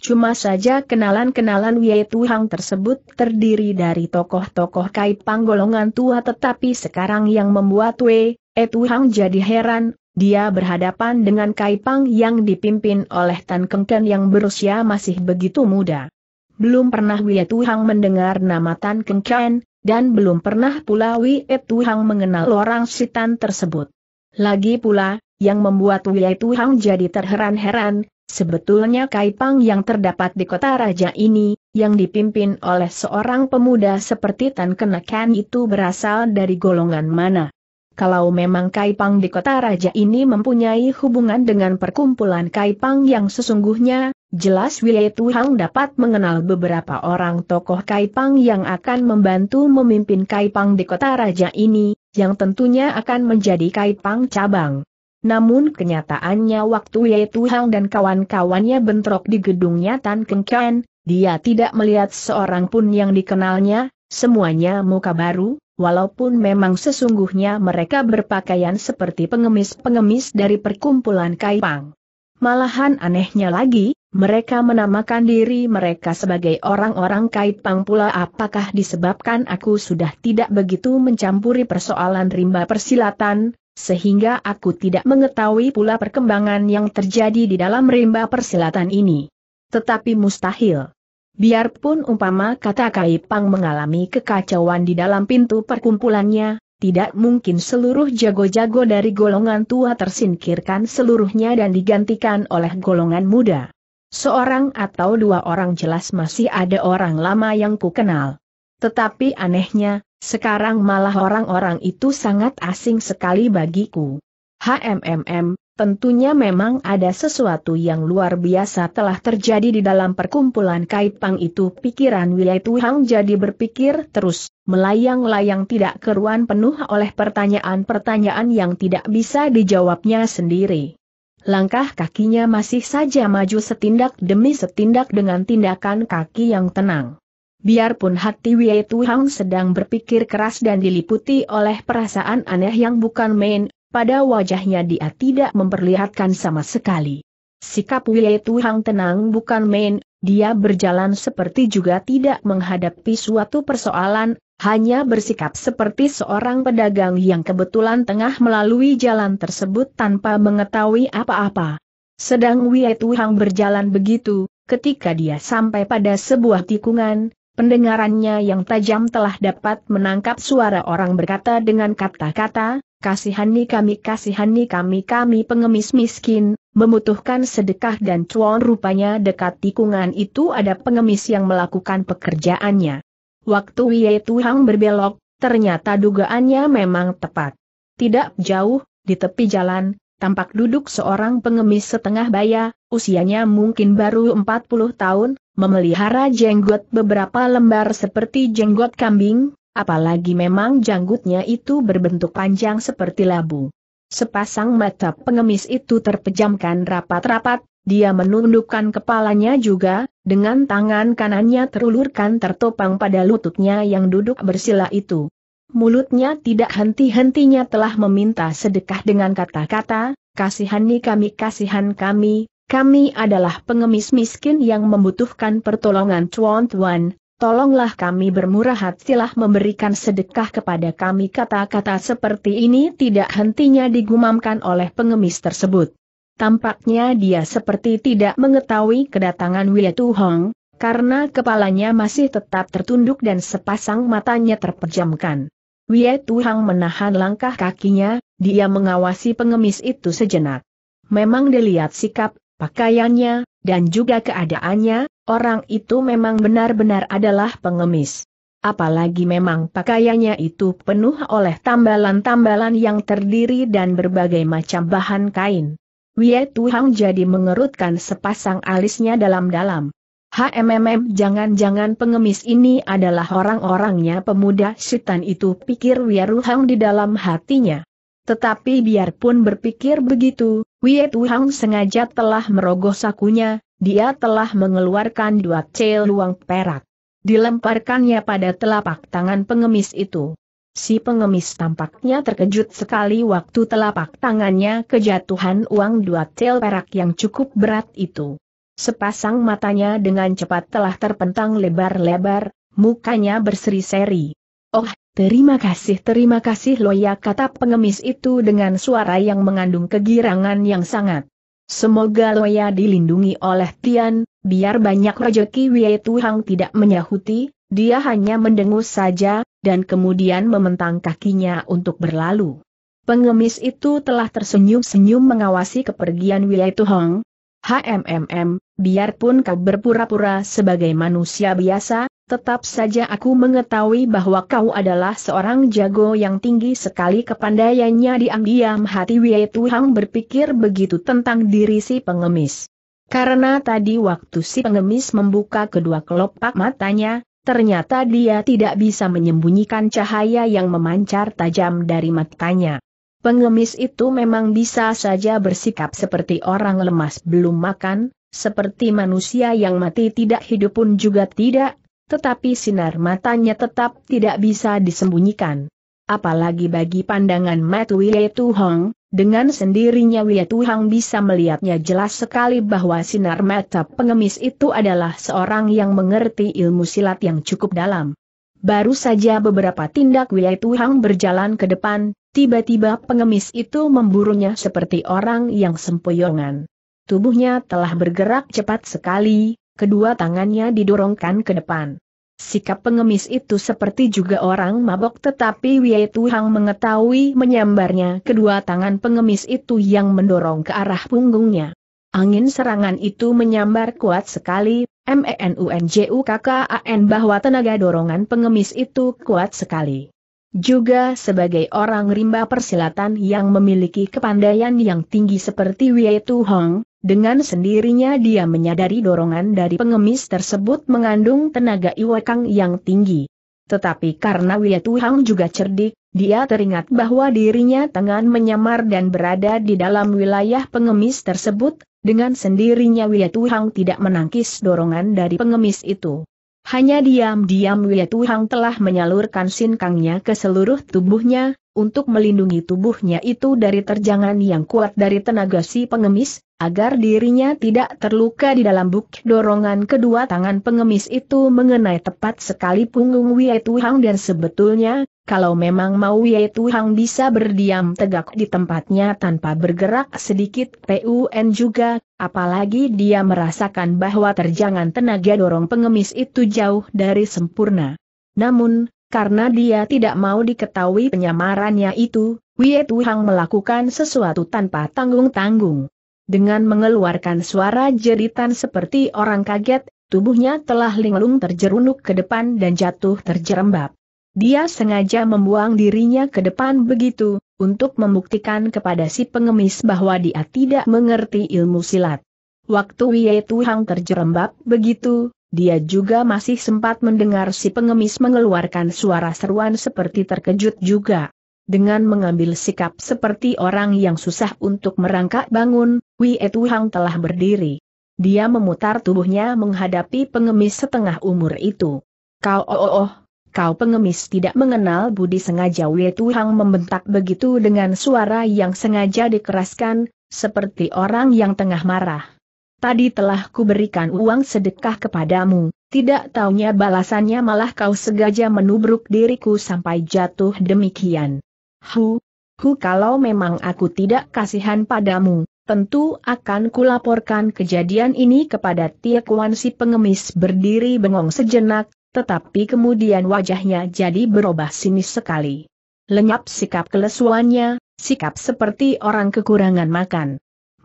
Cuma saja kenalan-kenalan Wie Tuhang tersebut terdiri dari tokoh-tokoh Kaipang golongan tua tetapi sekarang yang membuat Wei Tuhang jadi heran, dia berhadapan dengan Kaipang yang dipimpin oleh Tan Kengken yang berusia masih begitu muda. Belum pernah Wie Tuhang mendengar nama Tan Kengken, dan belum pernah pula Wei Tuhang mengenal orang sitan tersebut. Lagi pula, yang membuat Wei Tuhang jadi terheran-heran, sebetulnya Kaipang yang terdapat di kota raja ini, yang dipimpin oleh seorang pemuda seperti Tan Kenakan itu berasal dari golongan mana. Kalau memang Kaipang di kota raja ini mempunyai hubungan dengan perkumpulan Kaipang yang sesungguhnya, Jelas Tu Tuhang dapat mengenal beberapa orang tokoh Kaipang yang akan membantu memimpin Kaipang di kota raja ini, yang tentunya akan menjadi Kaipang cabang. Namun kenyataannya waktu Tu Tuhang dan kawan-kawannya bentrok di gedungnya Tan Keng dia tidak melihat seorang pun yang dikenalnya, semuanya muka baru, walaupun memang sesungguhnya mereka berpakaian seperti pengemis-pengemis dari perkumpulan Kaipang. Malahan anehnya lagi, mereka menamakan diri mereka sebagai orang-orang kait pang pula apakah disebabkan aku sudah tidak begitu mencampuri persoalan rimba persilatan, sehingga aku tidak mengetahui pula perkembangan yang terjadi di dalam rimba persilatan ini. Tetapi mustahil. Biarpun umpama kata kait pang mengalami kekacauan di dalam pintu perkumpulannya, tidak mungkin seluruh jago-jago dari golongan tua tersingkirkan seluruhnya dan digantikan oleh golongan muda. Seorang atau dua orang jelas masih ada orang lama yang kukenal. Tetapi anehnya, sekarang malah orang-orang itu sangat asing sekali bagiku. HMMM, tentunya memang ada sesuatu yang luar biasa telah terjadi di dalam perkumpulan Kaipang itu pikiran Wilai Tuhang jadi berpikir terus melayang-layang tidak keruan penuh oleh pertanyaan-pertanyaan yang tidak bisa dijawabnya sendiri. Langkah kakinya masih saja maju setindak demi setindak dengan tindakan kaki yang tenang. Biarpun hati Wei Tuhang sedang berpikir keras dan diliputi oleh perasaan aneh yang bukan main, pada wajahnya dia tidak memperlihatkan sama sekali. Sikap Wei Tuhang tenang bukan main, dia berjalan seperti juga tidak menghadapi suatu persoalan, hanya bersikap seperti seorang pedagang yang kebetulan tengah melalui jalan tersebut tanpa mengetahui apa-apa. Sedang Wei Tuhang berjalan begitu, ketika dia sampai pada sebuah tikungan, pendengarannya yang tajam telah dapat menangkap suara orang berkata dengan kata-kata, kasihani kami kasihani kami kami pengemis miskin, membutuhkan sedekah dan cuan rupanya dekat tikungan itu ada pengemis yang melakukan pekerjaannya. Waktu Wie Tuhang berbelok, ternyata dugaannya memang tepat. Tidak jauh, di tepi jalan, tampak duduk seorang pengemis setengah baya, usianya mungkin baru 40 tahun, memelihara jenggot beberapa lembar seperti jenggot kambing, apalagi memang janggutnya itu berbentuk panjang seperti labu. Sepasang mata pengemis itu terpejamkan rapat-rapat, dia menundukkan kepalanya juga, dengan tangan kanannya terulurkan tertopang pada lututnya yang duduk bersila itu. Mulutnya tidak henti-hentinya telah meminta sedekah dengan kata-kata, kasihani kami kasihan kami, kami adalah pengemis miskin yang membutuhkan pertolongan tuan-tuan, Tolonglah kami bermurah hatilah memberikan sedekah kepada kami kata-kata seperti ini tidak hentinya digumamkan oleh pengemis tersebut. Tampaknya dia seperti tidak mengetahui kedatangan Wietu Hong, karena kepalanya masih tetap tertunduk dan sepasang matanya terpejamkan. Wietu Hong menahan langkah kakinya, dia mengawasi pengemis itu sejenak. Memang dilihat sikap, pakaiannya, dan juga keadaannya, orang itu memang benar-benar adalah pengemis. Apalagi memang pakaiannya itu penuh oleh tambalan-tambalan yang terdiri dan berbagai macam bahan kain. Wie Tuhang jadi mengerutkan sepasang alisnya dalam-dalam. HMMM jangan-jangan pengemis ini adalah orang-orangnya pemuda setan itu pikir Wie Ruhang di dalam hatinya. Tetapi biarpun berpikir begitu, Wie Tuhang sengaja telah merogoh sakunya, dia telah mengeluarkan dua cel luang perak. Dilemparkannya pada telapak tangan pengemis itu. Si pengemis tampaknya terkejut sekali waktu telapak tangannya kejatuhan uang dua tel perak yang cukup berat itu. Sepasang matanya dengan cepat telah terpentang lebar-lebar, mukanya berseri-seri. Oh, terima kasih terima kasih Loya kata pengemis itu dengan suara yang mengandung kegirangan yang sangat. Semoga Loya dilindungi oleh Tian, biar banyak rejeki Wei Tuhang tidak menyahuti, dia hanya mendengus saja, dan kemudian mementang kakinya untuk berlalu. Pengemis itu telah tersenyum-senyum mengawasi kepergian Wei Tuhong. HMMM, biarpun kau berpura-pura sebagai manusia biasa, tetap saja aku mengetahui bahwa kau adalah seorang jago yang tinggi sekali kepandaiannya diam-diam hati Wei Tuhang berpikir begitu tentang diri si pengemis. Karena tadi waktu si pengemis membuka kedua kelopak matanya, Ternyata dia tidak bisa menyembunyikan cahaya yang memancar tajam dari matanya. Pengemis itu memang bisa saja bersikap seperti orang lemas belum makan, seperti manusia yang mati tidak hidup pun juga tidak, tetapi sinar matanya tetap tidak bisa disembunyikan. Apalagi bagi pandangan Tu Tuhong, dengan sendirinya Wietuhang bisa melihatnya jelas sekali bahwa sinar mata pengemis itu adalah seorang yang mengerti ilmu silat yang cukup dalam. Baru saja beberapa tindak Wietuhang berjalan ke depan, tiba-tiba pengemis itu memburunya seperti orang yang sempoyongan. Tubuhnya telah bergerak cepat sekali, kedua tangannya didorongkan ke depan. Sikap pengemis itu seperti juga orang mabok tetapi Wei Tuhang mengetahui menyambarnya kedua tangan pengemis itu yang mendorong ke arah punggungnya. Angin serangan itu menyambar kuat sekali, MENUNJUKKAN bahwa tenaga dorongan pengemis itu kuat sekali. Juga sebagai orang rimba persilatan yang memiliki kepandaian yang tinggi seperti Wei Tuhang, dengan sendirinya dia menyadari dorongan dari pengemis tersebut mengandung tenaga iwakang yang tinggi. Tetapi karena Wia Tuhang juga cerdik, dia teringat bahwa dirinya tengah menyamar dan berada di dalam wilayah pengemis tersebut, dengan sendirinya Wia Tuhang tidak menangkis dorongan dari pengemis itu. Hanya diam-diam Wia Tuhang telah menyalurkan sinkangnya ke seluruh tubuhnya, untuk melindungi tubuhnya itu dari terjangan yang kuat dari tenaga si pengemis, agar dirinya tidak terluka di dalam buk dorongan kedua tangan pengemis itu mengenai tepat sekali punggung Wei Tuhang dan sebetulnya, kalau memang mau Wei Tuhang bisa berdiam tegak di tempatnya tanpa bergerak sedikit PUN juga, apalagi dia merasakan bahwa terjangan tenaga dorong pengemis itu jauh dari sempurna. Namun, karena dia tidak mau diketahui penyamarannya itu, Wie Tuhang melakukan sesuatu tanpa tanggung-tanggung. Dengan mengeluarkan suara jeritan seperti orang kaget, tubuhnya telah linglung terjerunuk ke depan dan jatuh terjerembab. Dia sengaja membuang dirinya ke depan begitu, untuk membuktikan kepada si pengemis bahwa dia tidak mengerti ilmu silat. Waktu Wie Tuhang terjerembab begitu, dia juga masih sempat mendengar si pengemis mengeluarkan suara seruan seperti terkejut juga. Dengan mengambil sikap seperti orang yang susah untuk merangkak bangun, Wei Etuhang telah berdiri. Dia memutar tubuhnya menghadapi pengemis setengah umur itu. Kau oh oh oh, kau pengemis tidak mengenal budi sengaja Wei Etuhang membentak begitu dengan suara yang sengaja dikeraskan, seperti orang yang tengah marah tadi telah kuberikan uang sedekah kepadamu, tidak taunya balasannya malah kau sengaja menubruk diriku sampai jatuh demikian. Hu, hu kalau memang aku tidak kasihan padamu, tentu akan kulaporkan kejadian ini kepada Tia Kuan si pengemis berdiri bengong sejenak, tetapi kemudian wajahnya jadi berubah sinis sekali. Lenyap sikap kelesuannya, sikap seperti orang kekurangan makan.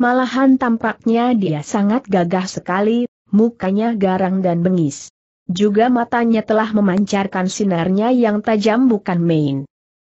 Malahan tampaknya dia sangat gagah sekali, mukanya garang dan bengis. Juga matanya telah memancarkan sinarnya yang tajam bukan main.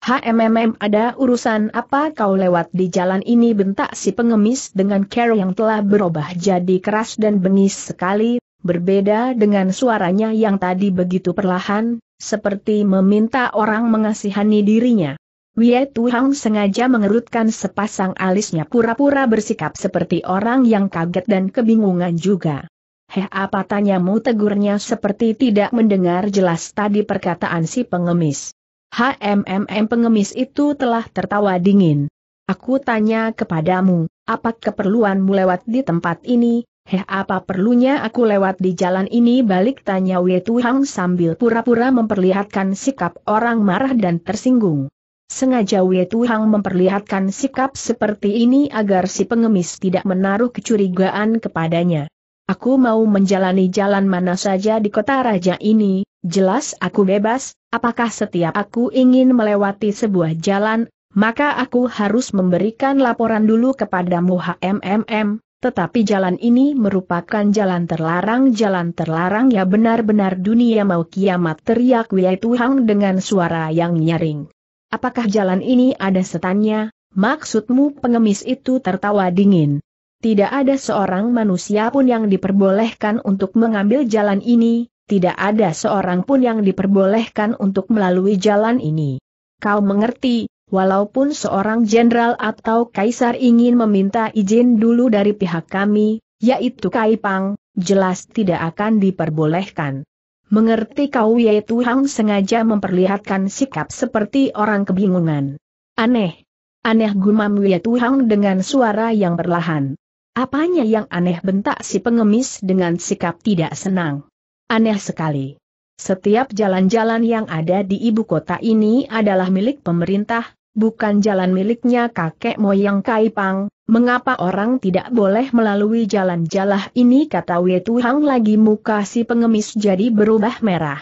HMMM ada urusan apa kau lewat di jalan ini bentak si pengemis dengan care yang telah berubah jadi keras dan bengis sekali, berbeda dengan suaranya yang tadi begitu perlahan, seperti meminta orang mengasihani dirinya. Wie Tuhang sengaja mengerutkan sepasang alisnya pura-pura bersikap seperti orang yang kaget dan kebingungan juga. Heh apa tanyamu tegurnya seperti tidak mendengar jelas tadi perkataan si pengemis. HMMM pengemis itu telah tertawa dingin. Aku tanya kepadamu, apa keperluanmu lewat di tempat ini, Heh apa perlunya aku lewat di jalan ini balik tanya Wei Tuhang sambil pura-pura memperlihatkan sikap orang marah dan tersinggung. Sengaja Wei Tuhang memperlihatkan sikap seperti ini agar si pengemis tidak menaruh kecurigaan kepadanya. Aku mau menjalani jalan mana saja di kota raja ini, jelas aku bebas, apakah setiap aku ingin melewati sebuah jalan, maka aku harus memberikan laporan dulu kepadamu HMMM, tetapi jalan ini merupakan jalan terlarang jalan terlarang ya benar-benar dunia mau kiamat teriak Wei Tuhang dengan suara yang nyaring. Apakah jalan ini ada setannya? Maksudmu pengemis itu tertawa dingin. Tidak ada seorang manusia pun yang diperbolehkan untuk mengambil jalan ini, tidak ada seorang pun yang diperbolehkan untuk melalui jalan ini. Kau mengerti, Walaupun seorang jenderal atau kaisar ingin meminta izin dulu dari pihak kami, yaitu Kaipang, jelas tidak akan diperbolehkan. Mengerti kau Wei Tuhang sengaja memperlihatkan sikap seperti orang kebingungan. Aneh. Aneh gumam Wei Tuhang dengan suara yang berlahan. Apanya yang aneh bentak si pengemis dengan sikap tidak senang. Aneh sekali. Setiap jalan-jalan yang ada di ibu kota ini adalah milik pemerintah, bukan jalan miliknya kakek moyang Kaipang, mengapa orang tidak boleh melalui jalan jalah ini kata Wei Tuhang lagi muka si pengemis jadi berubah merah.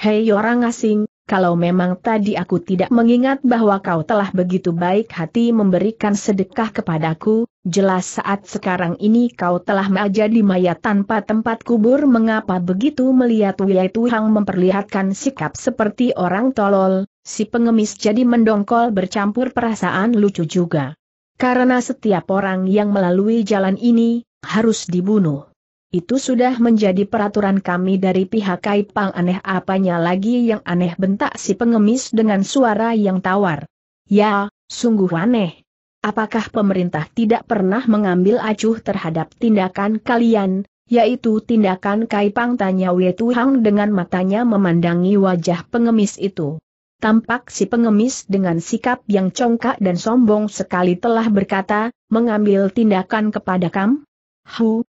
Hei orang asing, kalau memang tadi aku tidak mengingat bahwa kau telah begitu baik hati memberikan sedekah kepadaku, jelas saat sekarang ini kau telah menjadi mayat tanpa tempat kubur mengapa begitu melihat Wiyai Tuhang memperlihatkan sikap seperti orang tolol, si pengemis jadi mendongkol bercampur perasaan lucu juga. Karena setiap orang yang melalui jalan ini, harus dibunuh. Itu sudah menjadi peraturan kami dari pihak Kaipang aneh apanya lagi yang aneh bentak si pengemis dengan suara yang tawar. Ya, sungguh aneh. Apakah pemerintah tidak pernah mengambil acuh terhadap tindakan kalian, yaitu tindakan Kaipang tanya Wetuhang dengan matanya memandangi wajah pengemis itu. Tampak si pengemis dengan sikap yang congkak dan sombong sekali telah berkata, mengambil tindakan kepada kam? Hu,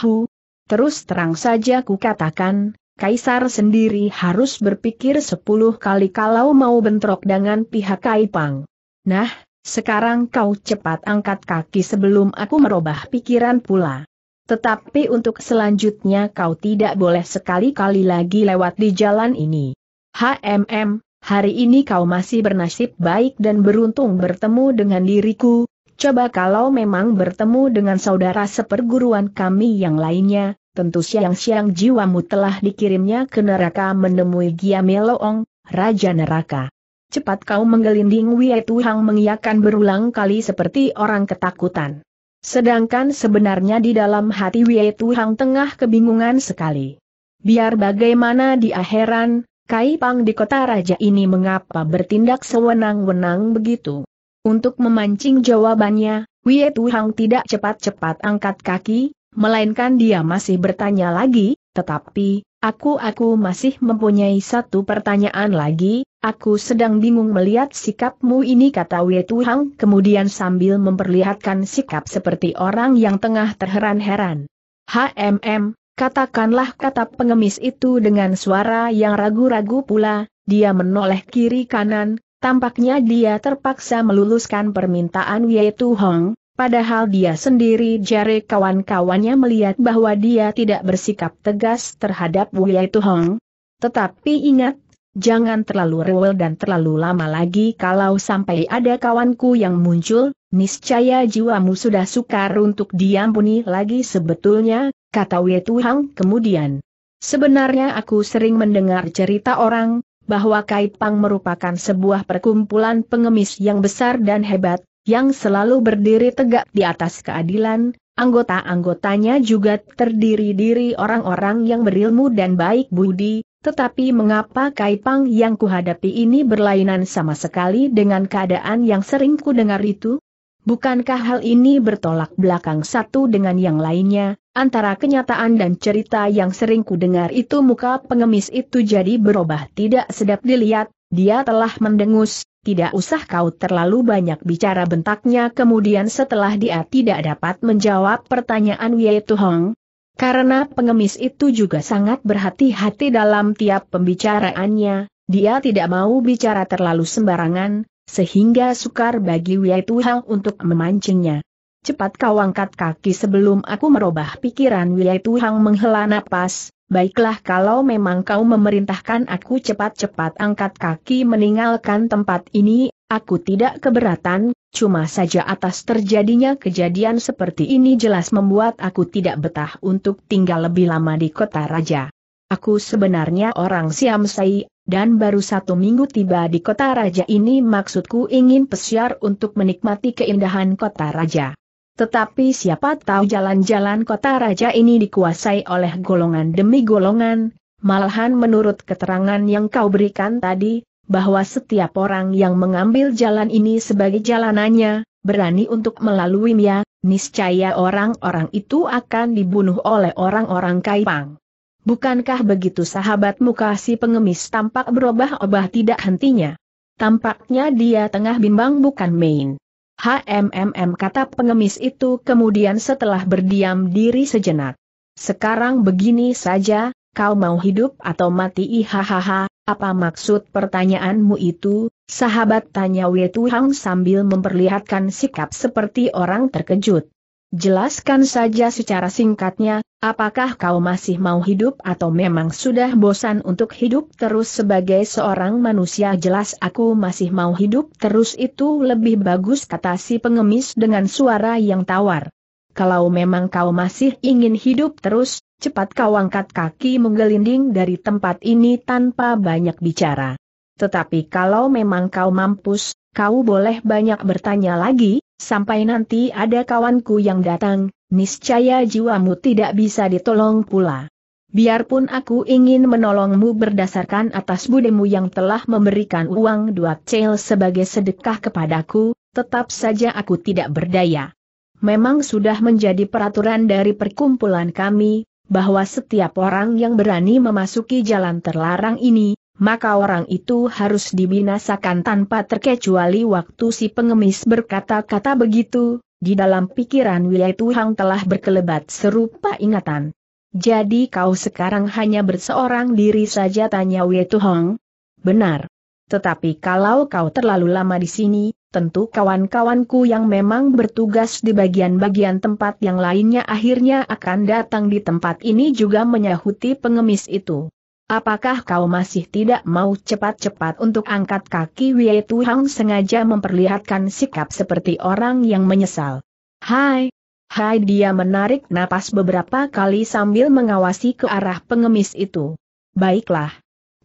hu, Terus terang saja kukatakan, Kaisar sendiri harus berpikir sepuluh kali kalau mau bentrok dengan pihak Kaipang. Nah, sekarang kau cepat angkat kaki sebelum aku merubah pikiran pula. Tetapi untuk selanjutnya kau tidak boleh sekali-kali lagi lewat di jalan ini. HMM, hari ini kau masih bernasib baik dan beruntung bertemu dengan diriku, Coba kalau memang bertemu dengan saudara seperguruan kami yang lainnya, tentu siang-siang jiwamu telah dikirimnya ke neraka menemui Giameloong, Raja Neraka. Cepat kau menggelinding Wei Tuhang mengiakan berulang kali seperti orang ketakutan. Sedangkan sebenarnya di dalam hati Wei Tuhang tengah kebingungan sekali. Biar bagaimana di akhiran, Kai Pang di kota raja ini mengapa bertindak sewenang-wenang begitu. Untuk memancing jawabannya, Wie Tuhang tidak cepat-cepat angkat kaki, melainkan dia masih bertanya lagi, tetapi, aku-aku masih mempunyai satu pertanyaan lagi, aku sedang bingung melihat sikapmu ini kata Wie Tuhang kemudian sambil memperlihatkan sikap seperti orang yang tengah terheran-heran. HMM, Katakanlah kata pengemis itu dengan suara yang ragu-ragu pula, dia menoleh kiri kanan, Tampaknya dia terpaksa meluluskan permintaan Wei Tu Hong, padahal dia sendiri jari kawan-kawannya melihat bahwa dia tidak bersikap tegas terhadap Wei Tu Hong. Tetapi ingat, jangan terlalu rewel dan terlalu lama lagi kalau sampai ada kawanku yang muncul, niscaya jiwamu sudah sukar untuk diampuni lagi sebetulnya, kata Wei Tu Hong kemudian. Sebenarnya aku sering mendengar cerita orang, bahwa Kaipang merupakan sebuah perkumpulan pengemis yang besar dan hebat, yang selalu berdiri tegak di atas keadilan, anggota-anggotanya juga terdiri diri orang-orang yang berilmu dan baik budi, tetapi mengapa Kaipang yang kuhadapi ini berlainan sama sekali dengan keadaan yang sering kudengar itu? Bukankah hal ini bertolak belakang satu dengan yang lainnya, antara kenyataan dan cerita yang sering kudengar itu muka pengemis itu jadi berubah tidak sedap dilihat, dia telah mendengus, tidak usah kau terlalu banyak bicara bentaknya kemudian setelah dia tidak dapat menjawab pertanyaan Wei Tuhong, karena pengemis itu juga sangat berhati-hati dalam tiap pembicaraannya, dia tidak mau bicara terlalu sembarangan, sehingga sukar bagi Wei Tuhang untuk memancingnya. Cepat kau angkat kaki sebelum aku merubah pikiran Wei Tuhang menghela napas, baiklah kalau memang kau memerintahkan aku cepat-cepat angkat kaki meninggalkan tempat ini, aku tidak keberatan, cuma saja atas terjadinya kejadian seperti ini jelas membuat aku tidak betah untuk tinggal lebih lama di kota raja. Aku sebenarnya orang Siamsai, dan baru satu minggu tiba di kota raja ini maksudku ingin pesiar untuk menikmati keindahan kota raja. Tetapi siapa tahu jalan-jalan kota raja ini dikuasai oleh golongan demi golongan, malahan menurut keterangan yang kau berikan tadi, bahwa setiap orang yang mengambil jalan ini sebagai jalanannya, berani untuk melalui mia, niscaya orang-orang itu akan dibunuh oleh orang-orang Kaipang. Bukankah begitu sahabatmu kasih pengemis tampak berubah-ubah tidak hentinya? Tampaknya dia tengah bimbang bukan main. HMMM kata pengemis itu kemudian setelah berdiam diri sejenak. Sekarang begini saja, kau mau hidup atau mati ihahaha, apa maksud pertanyaanmu itu, sahabat tanya Wei Tuhang sambil memperlihatkan sikap seperti orang terkejut. Jelaskan saja secara singkatnya, apakah kau masih mau hidup atau memang sudah bosan untuk hidup terus sebagai seorang manusia jelas aku masih mau hidup terus itu lebih bagus kata si pengemis dengan suara yang tawar. Kalau memang kau masih ingin hidup terus, cepat kau angkat kaki menggelinding dari tempat ini tanpa banyak bicara. Tetapi kalau memang kau mampus, kau boleh banyak bertanya lagi, sampai nanti ada kawanku yang datang, niscaya jiwamu tidak bisa ditolong pula. Biarpun aku ingin menolongmu berdasarkan atas budemu yang telah memberikan uang dua cel sebagai sedekah kepadaku, tetap saja aku tidak berdaya. Memang sudah menjadi peraturan dari perkumpulan kami, bahwa setiap orang yang berani memasuki jalan terlarang ini, maka orang itu harus dibinasakan tanpa terkecuali waktu si pengemis berkata-kata begitu, di dalam pikiran Wilai Tuhang telah berkelebat serupa ingatan. Jadi kau sekarang hanya berseorang diri saja tanya Wilai Tuhang? Benar. Tetapi kalau kau terlalu lama di sini, tentu kawan-kawanku yang memang bertugas di bagian-bagian tempat yang lainnya akhirnya akan datang di tempat ini juga menyahuti pengemis itu. Apakah kau masih tidak mau cepat-cepat untuk angkat kaki Wei Tuhang sengaja memperlihatkan sikap seperti orang yang menyesal? Hai! Hai dia menarik napas beberapa kali sambil mengawasi ke arah pengemis itu. Baiklah.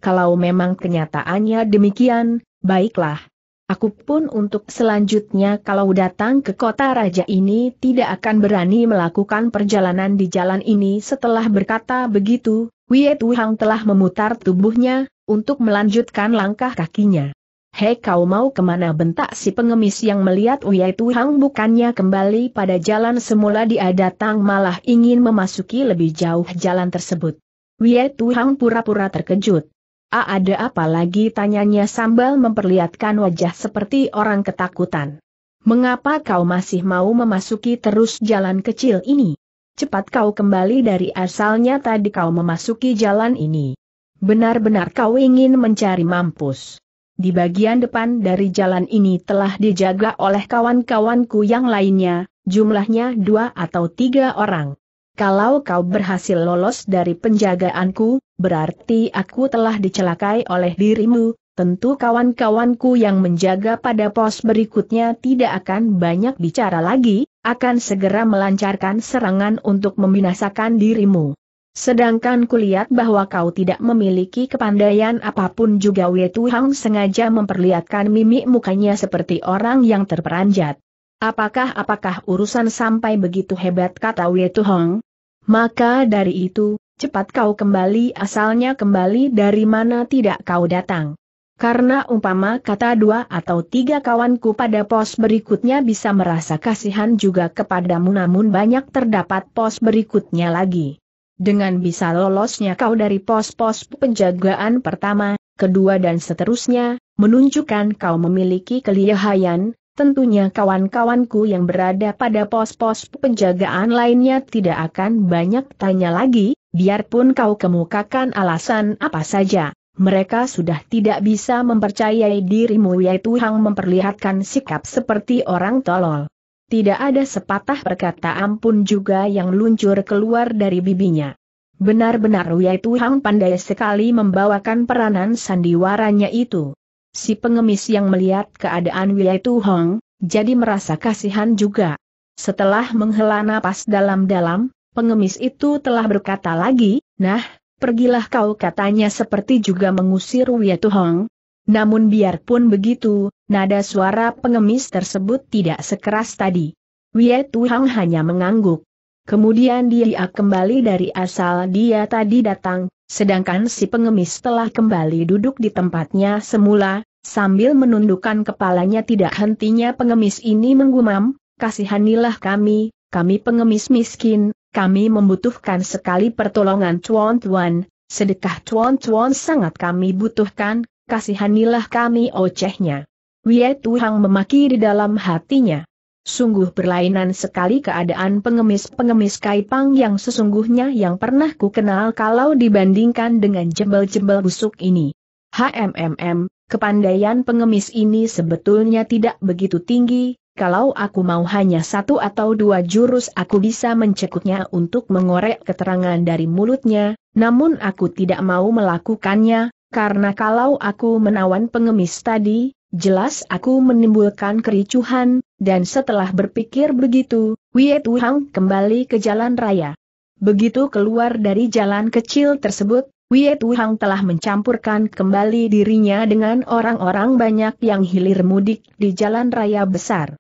Kalau memang kenyataannya demikian, baiklah. Aku pun untuk selanjutnya kalau datang ke kota raja ini tidak akan berani melakukan perjalanan di jalan ini setelah berkata begitu, Wiet Wuhang telah memutar tubuhnya, untuk melanjutkan langkah kakinya. Hei kau mau kemana bentak si pengemis yang melihat Wiet Wuhang bukannya kembali pada jalan semula dia datang malah ingin memasuki lebih jauh jalan tersebut. Wiet Wuhang pura-pura terkejut. A ada apa lagi tanyanya sambal memperlihatkan wajah seperti orang ketakutan. Mengapa kau masih mau memasuki terus jalan kecil ini? cepat kau kembali dari asalnya tadi kau memasuki jalan ini. Benar-benar kau ingin mencari mampus. Di bagian depan dari jalan ini telah dijaga oleh kawan-kawanku yang lainnya, jumlahnya dua atau tiga orang. Kalau kau berhasil lolos dari penjagaanku, berarti aku telah dicelakai oleh dirimu, tentu kawan-kawanku yang menjaga pada pos berikutnya tidak akan banyak bicara lagi, akan segera melancarkan serangan untuk membinasakan dirimu. Sedangkan kulihat bahwa kau tidak memiliki kepandaian apapun juga Wei Tuhang sengaja memperlihatkan mimik mukanya seperti orang yang terperanjat. Apakah-apakah urusan sampai begitu hebat kata Wei Tuhang? Maka dari itu, cepat kau kembali asalnya kembali dari mana tidak kau datang. Karena umpama kata dua atau tiga kawanku pada pos berikutnya bisa merasa kasihan juga kepadamu namun banyak terdapat pos berikutnya lagi. Dengan bisa lolosnya kau dari pos-pos penjagaan pertama, kedua dan seterusnya, menunjukkan kau memiliki kelihayan, tentunya kawan-kawanku yang berada pada pos-pos penjagaan lainnya tidak akan banyak tanya lagi, biarpun kau kemukakan alasan apa saja mereka sudah tidak bisa mempercayai dirimu yaitu Hang memperlihatkan sikap seperti orang tolol. Tidak ada sepatah perkataan pun juga yang luncur keluar dari bibinya. Benar-benar yaitu Hang pandai sekali membawakan peranan sandiwaranya itu. Si pengemis yang melihat keadaan yaitu Hang, jadi merasa kasihan juga. Setelah menghela napas dalam-dalam, pengemis itu telah berkata lagi, Nah, pergilah kau katanya seperti juga mengusir Wietu Hong. Namun biarpun begitu, nada suara pengemis tersebut tidak sekeras tadi. Wietu Hong hanya mengangguk. Kemudian dia kembali dari asal dia tadi datang, sedangkan si pengemis telah kembali duduk di tempatnya semula, sambil menundukkan kepalanya tidak hentinya pengemis ini menggumam, kasihanilah kami, kami pengemis miskin, kami membutuhkan sekali pertolongan Chuan Tuan, sedekah Chuan Tuan sangat kami butuhkan, kasihanilah kami ocehnya. Wie Tuhang memaki di dalam hatinya. Sungguh berlainan sekali keadaan pengemis-pengemis kaipang yang sesungguhnya yang pernah ku kenal kalau dibandingkan dengan jembel-jembel busuk ini. HMMM, kepandaian pengemis ini sebetulnya tidak begitu tinggi, kalau aku mau hanya satu atau dua jurus aku bisa mencekutnya untuk mengorek keterangan dari mulutnya, namun aku tidak mau melakukannya, karena kalau aku menawan pengemis tadi, jelas aku menimbulkan kericuhan, dan setelah berpikir begitu, Wie Tuhang kembali ke jalan raya. Begitu keluar dari jalan kecil tersebut, Wie Tuhang telah mencampurkan kembali dirinya dengan orang-orang banyak yang hilir mudik di jalan raya besar.